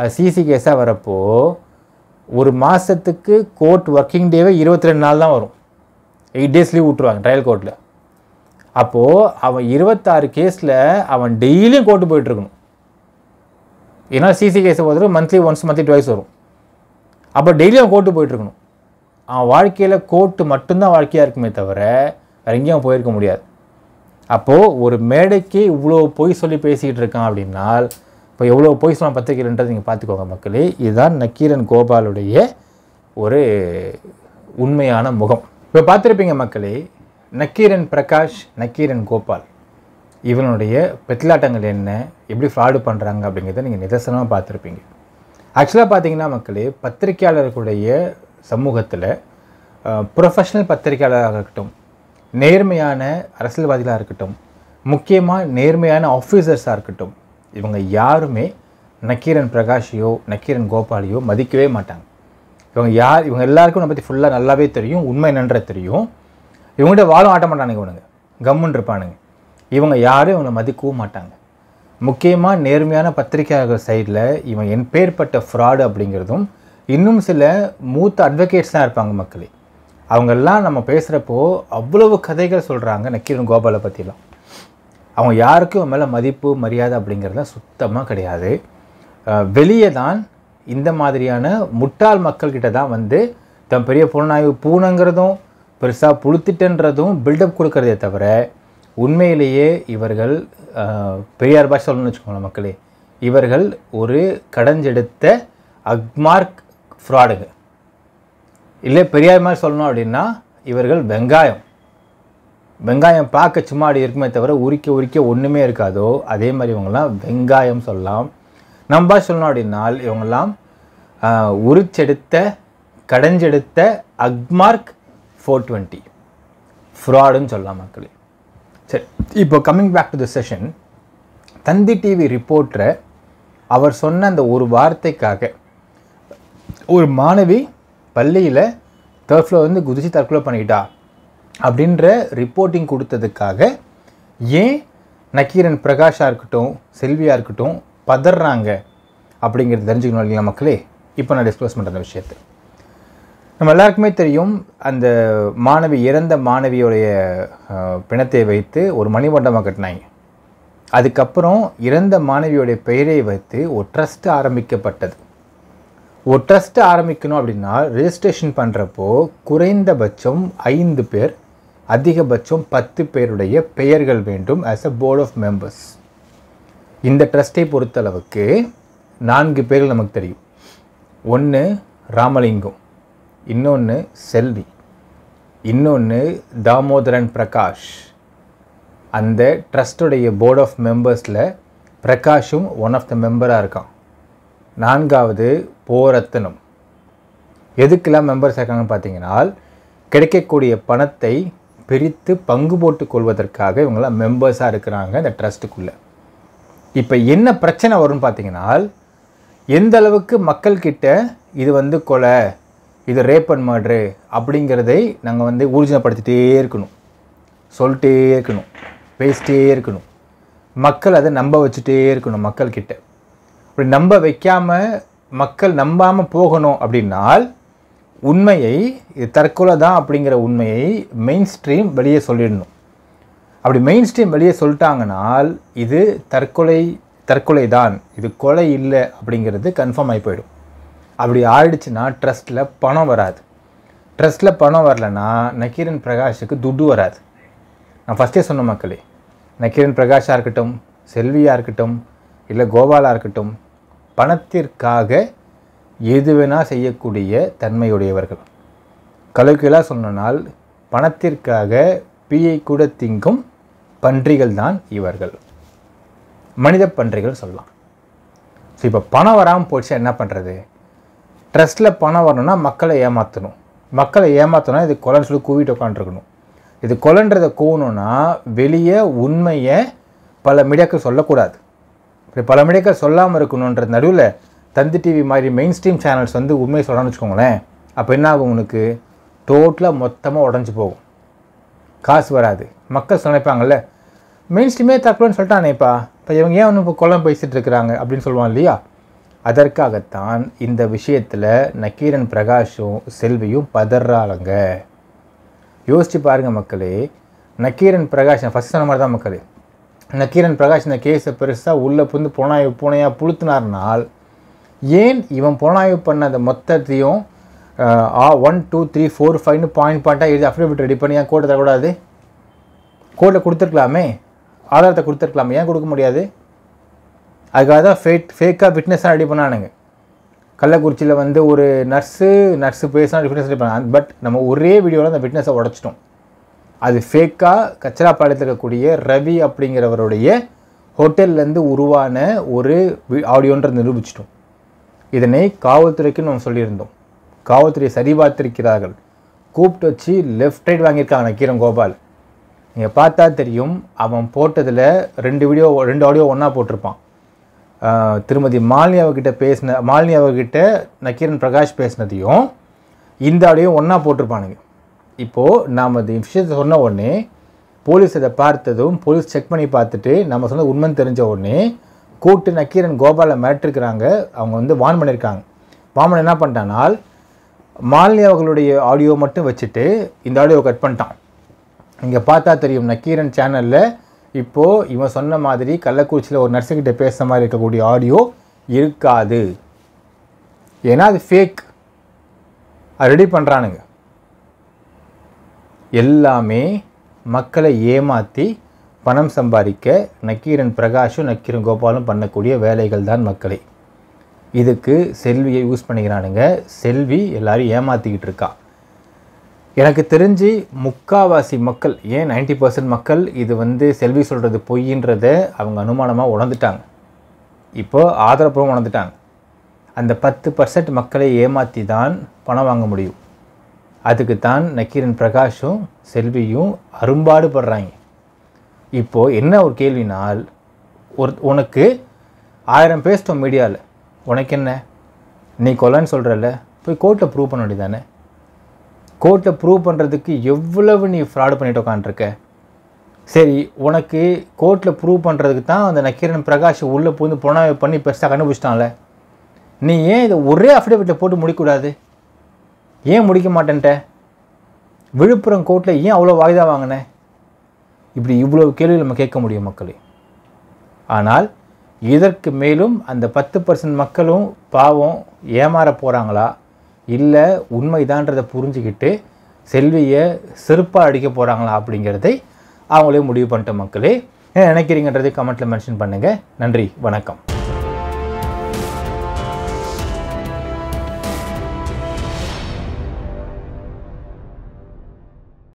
அது சிசி கேஸாக வரப்போ ஒரு மாதத்துக்கு கோர்ட் ஒர்க்கிங் டேவே இருபத்தி ரெண்டு நாள் தான் வரும் எயிட் டேஸ் லீவ் விட்ருவாங்க ட்ரையல் கோர்ட்டில் அப்போது அவன் இருபத்தாறு கேஸில் அவன் டெய்லியும் கோர்ட்டு போயிட்டுருக்கணும் ஏன்னா சிசி கேஸை போகிறது மந்த்லி ஒன்ஸ் மந்த்லி டுவைஸ் வரும் அப்போ டெய்லியும் அவன் கோர்ட்டு போயிட்டுருக்கணும் அவன் வாழ்க்கையில் கோட்டு மட்டும்தான் வாழ்க்கையாக இருக்குமே தவிர வேறு எங்கேயும் போயிருக்க முடியாது அப்போது ஒரு மேடைக்கு இவ்வளோ பொய் சொல்லி பேசிக்கிட்டு இருக்கான் அப்படின்னால் இப்போ எவ்வளோ பொய் சொல்ல பத்திரிக்கைன்றது நீங்கள் பார்த்துக்கோங்க மக்களே இதுதான் நக்கீரன் கோபாலுடைய ஒரு உண்மையான முகம் இப்போ பார்த்துருப்பீங்க மக்களே நக்கீரன் பிரகாஷ் நக்கீரன் கோபால் இவனுடைய பெத்திலாட்டங்கள் என்ன எப்படி ஃப்ராடு பண்ணுறாங்க அப்படிங்கிறத நீங்கள் நிதர்சனமாக பார்த்துருப்பீங்க ஆக்சுவலாக பார்த்தீங்கன்னா மக்களே பத்திரிகையாளர்களுடைய சமூகத்தில் ப்ரொஃபஷனல் பத்திரிகையாளராக இருக்கட்டும் நேர்மையான அரசியல்வாதிகளாக இருக்கட்டும் முக்கியமாக நேர்மையான ஆஃபீஸர்ஸாக இருக்கட்டும் இவங்க யாருமே நக்கீரன் பிரகாஷையோ நக்கீரன் கோபாலையோ மதிக்கவே மாட்டாங்க இவங்க யார் இவங்க எல்லாருக்கும் நம்ம பற்றி ஃபுல்லாக நல்லாவே தெரியும் உண்மை என்னன்ற தெரியும் இவங்ககிட்ட வாழும் ஆட்ட மாட்டானுங்க இவனுங்க கம்முன்னு இருப்பானுங்க இவங்க யாரும் இவங்களை மதிக்கவும் மாட்டாங்க முக்கியமாக நேர்மையான பத்திரிகையாளர்கள் சைடில் இவன் என் பேர்பட்ட ஃப்ராடு அப்படிங்கிறதும் இன்னும் சில மூத்த அட்வொகேட்ஸ் தான் இருப்பாங்க மக்களே அவங்கெல்லாம் நம்ம பேசுகிறப்போ அவ்வளவு கதைகள் சொல்கிறாங்க நக்கீரன் கோபாலை பற்றிலாம் அவங்க யாருக்கும் அவன் மேலே மதிப்பு மரியாதை அப்படிங்கிறதுலாம் சுத்தமாக கிடையாது வெளியே தான் இந்த மாதிரியான முட்டாள் மக்கள்கிட்ட தான் வந்து தம் பெரிய புலனாய்வு பூனைங்கிறதும் பெருசாக புழுத்திட்டன்றதும் பில்டப் கொடுக்கறதே தவிர உண்மையிலேயே இவர்கள் பெரியார் பாஷ் சொல்லணும்னு வச்சுக்கோங்களேன் மக்களே இவர்கள் ஒரு கடஞ்செடுத்த அக்மார்க் ஃப்ராடுங்க இல்லை பெரியார் மாதிரி சொல்லணும் அப்படின்னா இவர்கள் வெங்காயம் வெங்காயம் பார்க்க சும்மா அப்படி இருக்குமே தவிர உரிக்க உரிக்க ஒன்றுமே இருக்காதோ அதே மாதிரி இவங்கெல்லாம் வெங்காயம் சொல்லலாம் நம்ம சொல்லணும் அப்படின்னா இவங்கெல்லாம் உரிச்செடுத்த கடைஞ்செடுத்த அக்மார்க் ஃபோர் டுவெண்ட்டி ஃப்ராடுன்னு சொல்லலாம் மக்களே சரி இப்போ coming back to the session Thanthi TV ரிப்போர்ட்டரை அவர் சொன்ன அந்த ஒரு வார்த்தைக்காக ஒரு மாணவி பள்ளியில் ஃப்ளோர் வந்து குதிச்சு தற்கொலை பண்ணிக்கிட்டா அப்படின்ற ரிப்போர்ட்டிங் கொடுத்ததுக்காக ஏன் நக்கீரன் பிரகாஷாக இருக்கட்டும் செல்வியாக இருக்கட்டும் பதறாங்க அப்படிங்கிறது தெரிஞ்சுக்கணும் இல்லைங்களா மக்களே இப்போ நான் டிஸ்க்ளோஸ் பண்ணுற விஷயத்தை நம்ம எல்லாருக்குமே தெரியும் அந்த மாணவி இறந்த மாணவியோடைய பிணத்தை வைத்து ஒரு மணிமண்டபம் கட்டினாங்க அதுக்கப்புறம் இறந்த மாணவியோடைய பெயரை வைத்து ஒரு ட்ரஸ்ட் ஆரம்பிக்கப்பட்டது ஒரு ட்ரஸ்ட் ஆரம்பிக்கணும் அப்படின்னா ரிஜிஸ்ட்ரேஷன் பண்ணுறப்போ குறைந்தபட்சம் ஐந்து பேர் அதிகபட்சம் பத்து பேருடைய பெயர்கள் வேண்டும் as a board of members இந்த ட்ரஸ்ட்டை பொறுத்தளவுக்கு நான்கு பேர்கள் நமக்கு தெரியும் ஒன்று ராமலிங்கம் இன்னொன்று செல்வி இன்னொன்று தாமோதரன் பிரகாஷ் அந்த ட்ரஸ்ட்டுடைய போர்ட் ஆஃப் மெம்பர்ஸில் பிரகாஷும் ஒன் ஆஃப் த மெம்பராக இருக்கான் நான்காவது போரத்தனம் எதுக்கெல்லாம் மெம்பர்ஸ் இருக்காங்கன்னு பார்த்தீங்கன்னா கிடைக்கக்கூடிய பணத்தை பிரித்து பங்கு போட்டு கொள்வதற்காக இவங்களாம் மெம்பர்ஸாக இருக்கிறாங்க இந்த ட்ரஸ்ட்டுக்குள்ளே இப்போ என்ன பிரச்சனை வரும்னு பார்த்தீங்கன்னா எந்த அளவுக்கு மக்கள்கிட்ட இது வந்து கொலை இது ரேப் அண்ட் மர்டரு அப்படிங்கிறதை நாங்கள் வந்து ஊர்ஜினப்படுத்திகிட்டே இருக்கணும் சொல்லிட்டே இருக்கணும் பேசிட்டே இருக்கணும் மக்கள் அதை நம்ப வச்சுட்டே இருக்கணும் மக்கள்கிட்ட இப்படி நம்ப வைக்காமல் மக்கள் நம்பாமல் போகணும் அப்படின்னால் உண்மையை இது தற்கொலை தான் அப்படிங்கிற உண்மையை மெயின் ஸ்ட்ரீம் வெளியே சொல்லிடணும் அப்படி மெயின் ஸ்ட்ரீம் வெளியே சொல்லிட்டாங்கனால் இது தற்கொலை தற்கொலை தான் இது கொலை இல்லை அப்படிங்கிறது கன்ஃபார்ம் ஆகி போயிடும் அப்படி ஆயிடுச்சுன்னா ட்ரஸ்ட்டில் பணம் வராது ட்ரஸ்ட்டில் பணம் வரலன்னா நக்கீரன் பிரகாஷுக்கு துட்டு வராது நான் ஃபஸ்ட்டே சொன்ன மக்களே நக்கீரன் பிரகாஷாக இருக்கட்டும் செல்வியாக இருக்கட்டும் இல்லை கோபாலாக இருக்கட்டும் பணத்திற்காக எது வேணால் செய்யக்கூடிய தன்மையுடையவர்கள் கலக்கிலாக சொன்னால் பணத்திற்காக பீயை கூட திங்கும் பன்றிகள் தான் இவர்கள் மனித பன்றிகள் சொல்லலாம் ஸோ இப்போ பணம் வராமல் போச்சு என்ன பண்ணுறது ட்ரஸ்ட்டில் பணம் வரணும்னா மக்களை ஏமாற்றணும் மக்களை ஏமாற்றணும் இது கொலைன்னு சொல்லி கூவிட்டு உட்காந்துருக்கணும் இது கொலைன்றதை கூவணுன்னா வெளியே உண்மையை பல மீடியாக்கள் சொல்லக்கூடாது இப்படி பல மீடியாக்கள் சொல்லாமல் இருக்கணுன்ற நடுவில் தந்தி டிவி மாதிரி மெயின் ஸ்ட்ரீம் சேனல்ஸ் வந்து உண்மையை சொல்லணும்னு வச்சுக்கோங்களேன் அப்போ என்ன ஆகும் உனக்கு டோட்டலாக மொத்தமாக உடஞ்சி போகும் காசு வராது மக்கள் நினைப்பாங்கல்ல மெயின் ஸ்ட்ரீமே தக்கலன்னு சொல்லிட்டானேப்பா இப்போ இவங்க ஏன் ஒன்று இப்போ குளம் பேசிகிட்டு இருக்கிறாங்க அப்படின்னு சொல்லுவான் இல்லையா அதற்காகத்தான் இந்த விஷயத்தில் நக்கீரன் பிரகாஷும் செல்வியும் பதறாளங்க யோசித்து பாருங்கள் மக்களே நக்கீரன் பிரகாஷ் ஃபஸ்ட் சொன்ன மாதிரி தான் மக்களே நக்கீரன் பிரகாஷ் இந்த கேஸை பெருசாக உள்ளே புந்து புலனாய்வு பூனையாக புழுத்தினார்னால் ஏன் இவன் புலனாய்வு பண்ண அந்த மொத்தத்தையும் ah one two three four ஃபைவ்னு பாயிண்ட் பாயிண்ட்டாக எழுதி அஃபிடவிட் ரெடி பண்ணி ஏன் கோர்ட்டை தரக்கூடாது கோர்ட்டில் கொடுத்துருக்கலாமே ஆதாரத்தை கொடுத்துருக்கலாமே ஏன் கொடுக்க முடியாது அதுக்காக தான் ஃபேக் ஃபேக்காக ஃபிட்னஸாக ரெடி பண்ணானுங்க கள்ளக்குறிச்சியில் வந்து ஒரு நர்ஸு நர்ஸு பேசினா ஃபிட்னஸ் ரெடி பண்ணாங்க பட் நம்ம ஒரே வீடியோவில் அந்த ஃபிட்னஸை உடச்சிட்டோம் அது ஃபேக்காக கச்சராப்பாளையத்தில் இருக்கக்கூடிய ரவி அப்படிங்கிறவருடைய ஹோட்டல்லேருந்து உருவான ஒரு ஆடியோன்ற நிரூபிச்சிட்டோம் இதனை காவல்துறைக்கு நம்ம சொல்லியிருந்தோம் காவல்துறையை சரி பார்த்திருக்கிறார்கள் கூப்பிட்டு வச்சு லெஃப்ட் ரைட் வாங்கியிருக்காங்க நக்கீரன் கோபால் நீங்கள் பார்த்தா தெரியும் அவன் போட்டதில் ரெண்டு வீடியோ ரெண்டு ஆடியோ ஒன்றா போட்டிருப்பான் திருமதி மாலினி அவர்கிட்ட பேசின மாலினி அவர்கிட்ட நக்கீரன் பிரகாஷ் பேசினதையும் இந்த ஆடியோ ஒன்றா போட்டிருப்பானுங்க இப்போது நாம் இந்த விஷயத்தை சொன்ன உடனே போலீஸ் இதை பார்த்ததும் போலீஸ் செக் பண்ணி பார்த்துட்டு நம்ம சொன்னது உண்மைன்னு தெரிஞ்ச உடனே கூட்டு நக்கீரன் கோபாலை மிரட்டிருக்கிறாங்க அவங்க வந்து வான் பண்ணியிருக்காங்க பண்ண என்ன பண்ணிட்டானால் மாலினி அவர்களுடைய ஆடியோ மட்டும் வச்சுட்டு இந்த ஆடியோ கட் பண்ணிட்டான் இங்கே பார்த்தா தெரியும் நக்கீரன் சேனலில் இப்போது இவன் சொன்ன மாதிரி கள்ளக்குறிச்சியில் ஒரு நர்ஸுக்கிட்ட பேசுகிற மாதிரி இருக்கக்கூடிய ஆடியோ இருக்காது ஏன்னா அது ஃபேக் அது ரெடி பண்ணுறானுங்க எல்லாமே மக்களை ஏமாற்றி பணம் சம்பாதிக்க நக்கீரன் பிரகாஷும் நக்கீரன் கோபாலும் பண்ணக்கூடிய வேலைகள் தான் மக்களை இதுக்கு செல்வியை யூஸ் பண்ணிக்கிறானுங்க செல்வி எல்லோரும் ஏமாற்றிக்கிட்டு இருக்கா எனக்கு தெரிஞ்சு முக்காவாசி மக்கள் ஏன் நைன்டி பர்சன்ட் மக்கள் இது வந்து செல்வி சொல்கிறது பொய்ன்றத அவங்க அனுமானமாக உணர்ந்துட்டாங்க இப்போது ஆதரப்பூர்வம் உணர்ந்துட்டாங்க அந்த பத்து பர்சன்ட் மக்களை ஏமாற்றி தான் பணம் வாங்க முடியும் அதுக்கு தான் நக்கீரன் பிரகாஷும் செல்வியும் அரும்பாடுபடுறாங்க இப்போது என்ன ஒரு கேள்வினால் ஒரு உனக்கு ஆயிரம் பேசிட்டோம் மீடியாவில் உனக்கு என்ன நீ கொலைன்னு சொல்கிறல்ல போய் கோர்ட்டை ப்ரூவ் பண்ண வேண்டியதானே கோர்ட்டை ப்ரூவ் பண்ணுறதுக்கு எவ்வளவு நீ ஃப்ராடு பண்ணிட்டு உட்காந்துருக்க சரி உனக்கு கோர்ட்டில் ப்ரூவ் பண்ணுறதுக்கு தான் அந்த நக்கீரன் பிரகாஷ் உள்ளே புகுந்து புனவை பண்ணி பெருசாக கண்டுபிடிச்சிட்டான்ல நீ ஏன் இதை ஒரே அஃபிடேவிட்டில் போட்டு முடிக்கூடாது ஏன் முடிக்க மாட்டேன்ட்ட விழுப்புரம் கோர்ட்டில் ஏன் அவ்வளோ வாய்தா வாங்கினேன் இப்படி இவ்வளோ கேள்வி நம்ம கேட்க முடியும் மக்களே ஆனால் இதற்கு மேலும் அந்த பத்து பர்சன்ட் மக்களும் பாவம் ஏமாற போகிறாங்களா இல்லை உண்மைதான்றதை புரிஞ்சுக்கிட்டு செல்வியை செருப்பாக அடிக்க போகிறாங்களா அப்படிங்கிறதை அவங்களே முடிவு பண்ணிட்ட மக்களே ஏன் நினைக்கிறீங்கன்றதை கமெண்ட்டில் மென்ஷன் பண்ணுங்கள் நன்றி வணக்கம்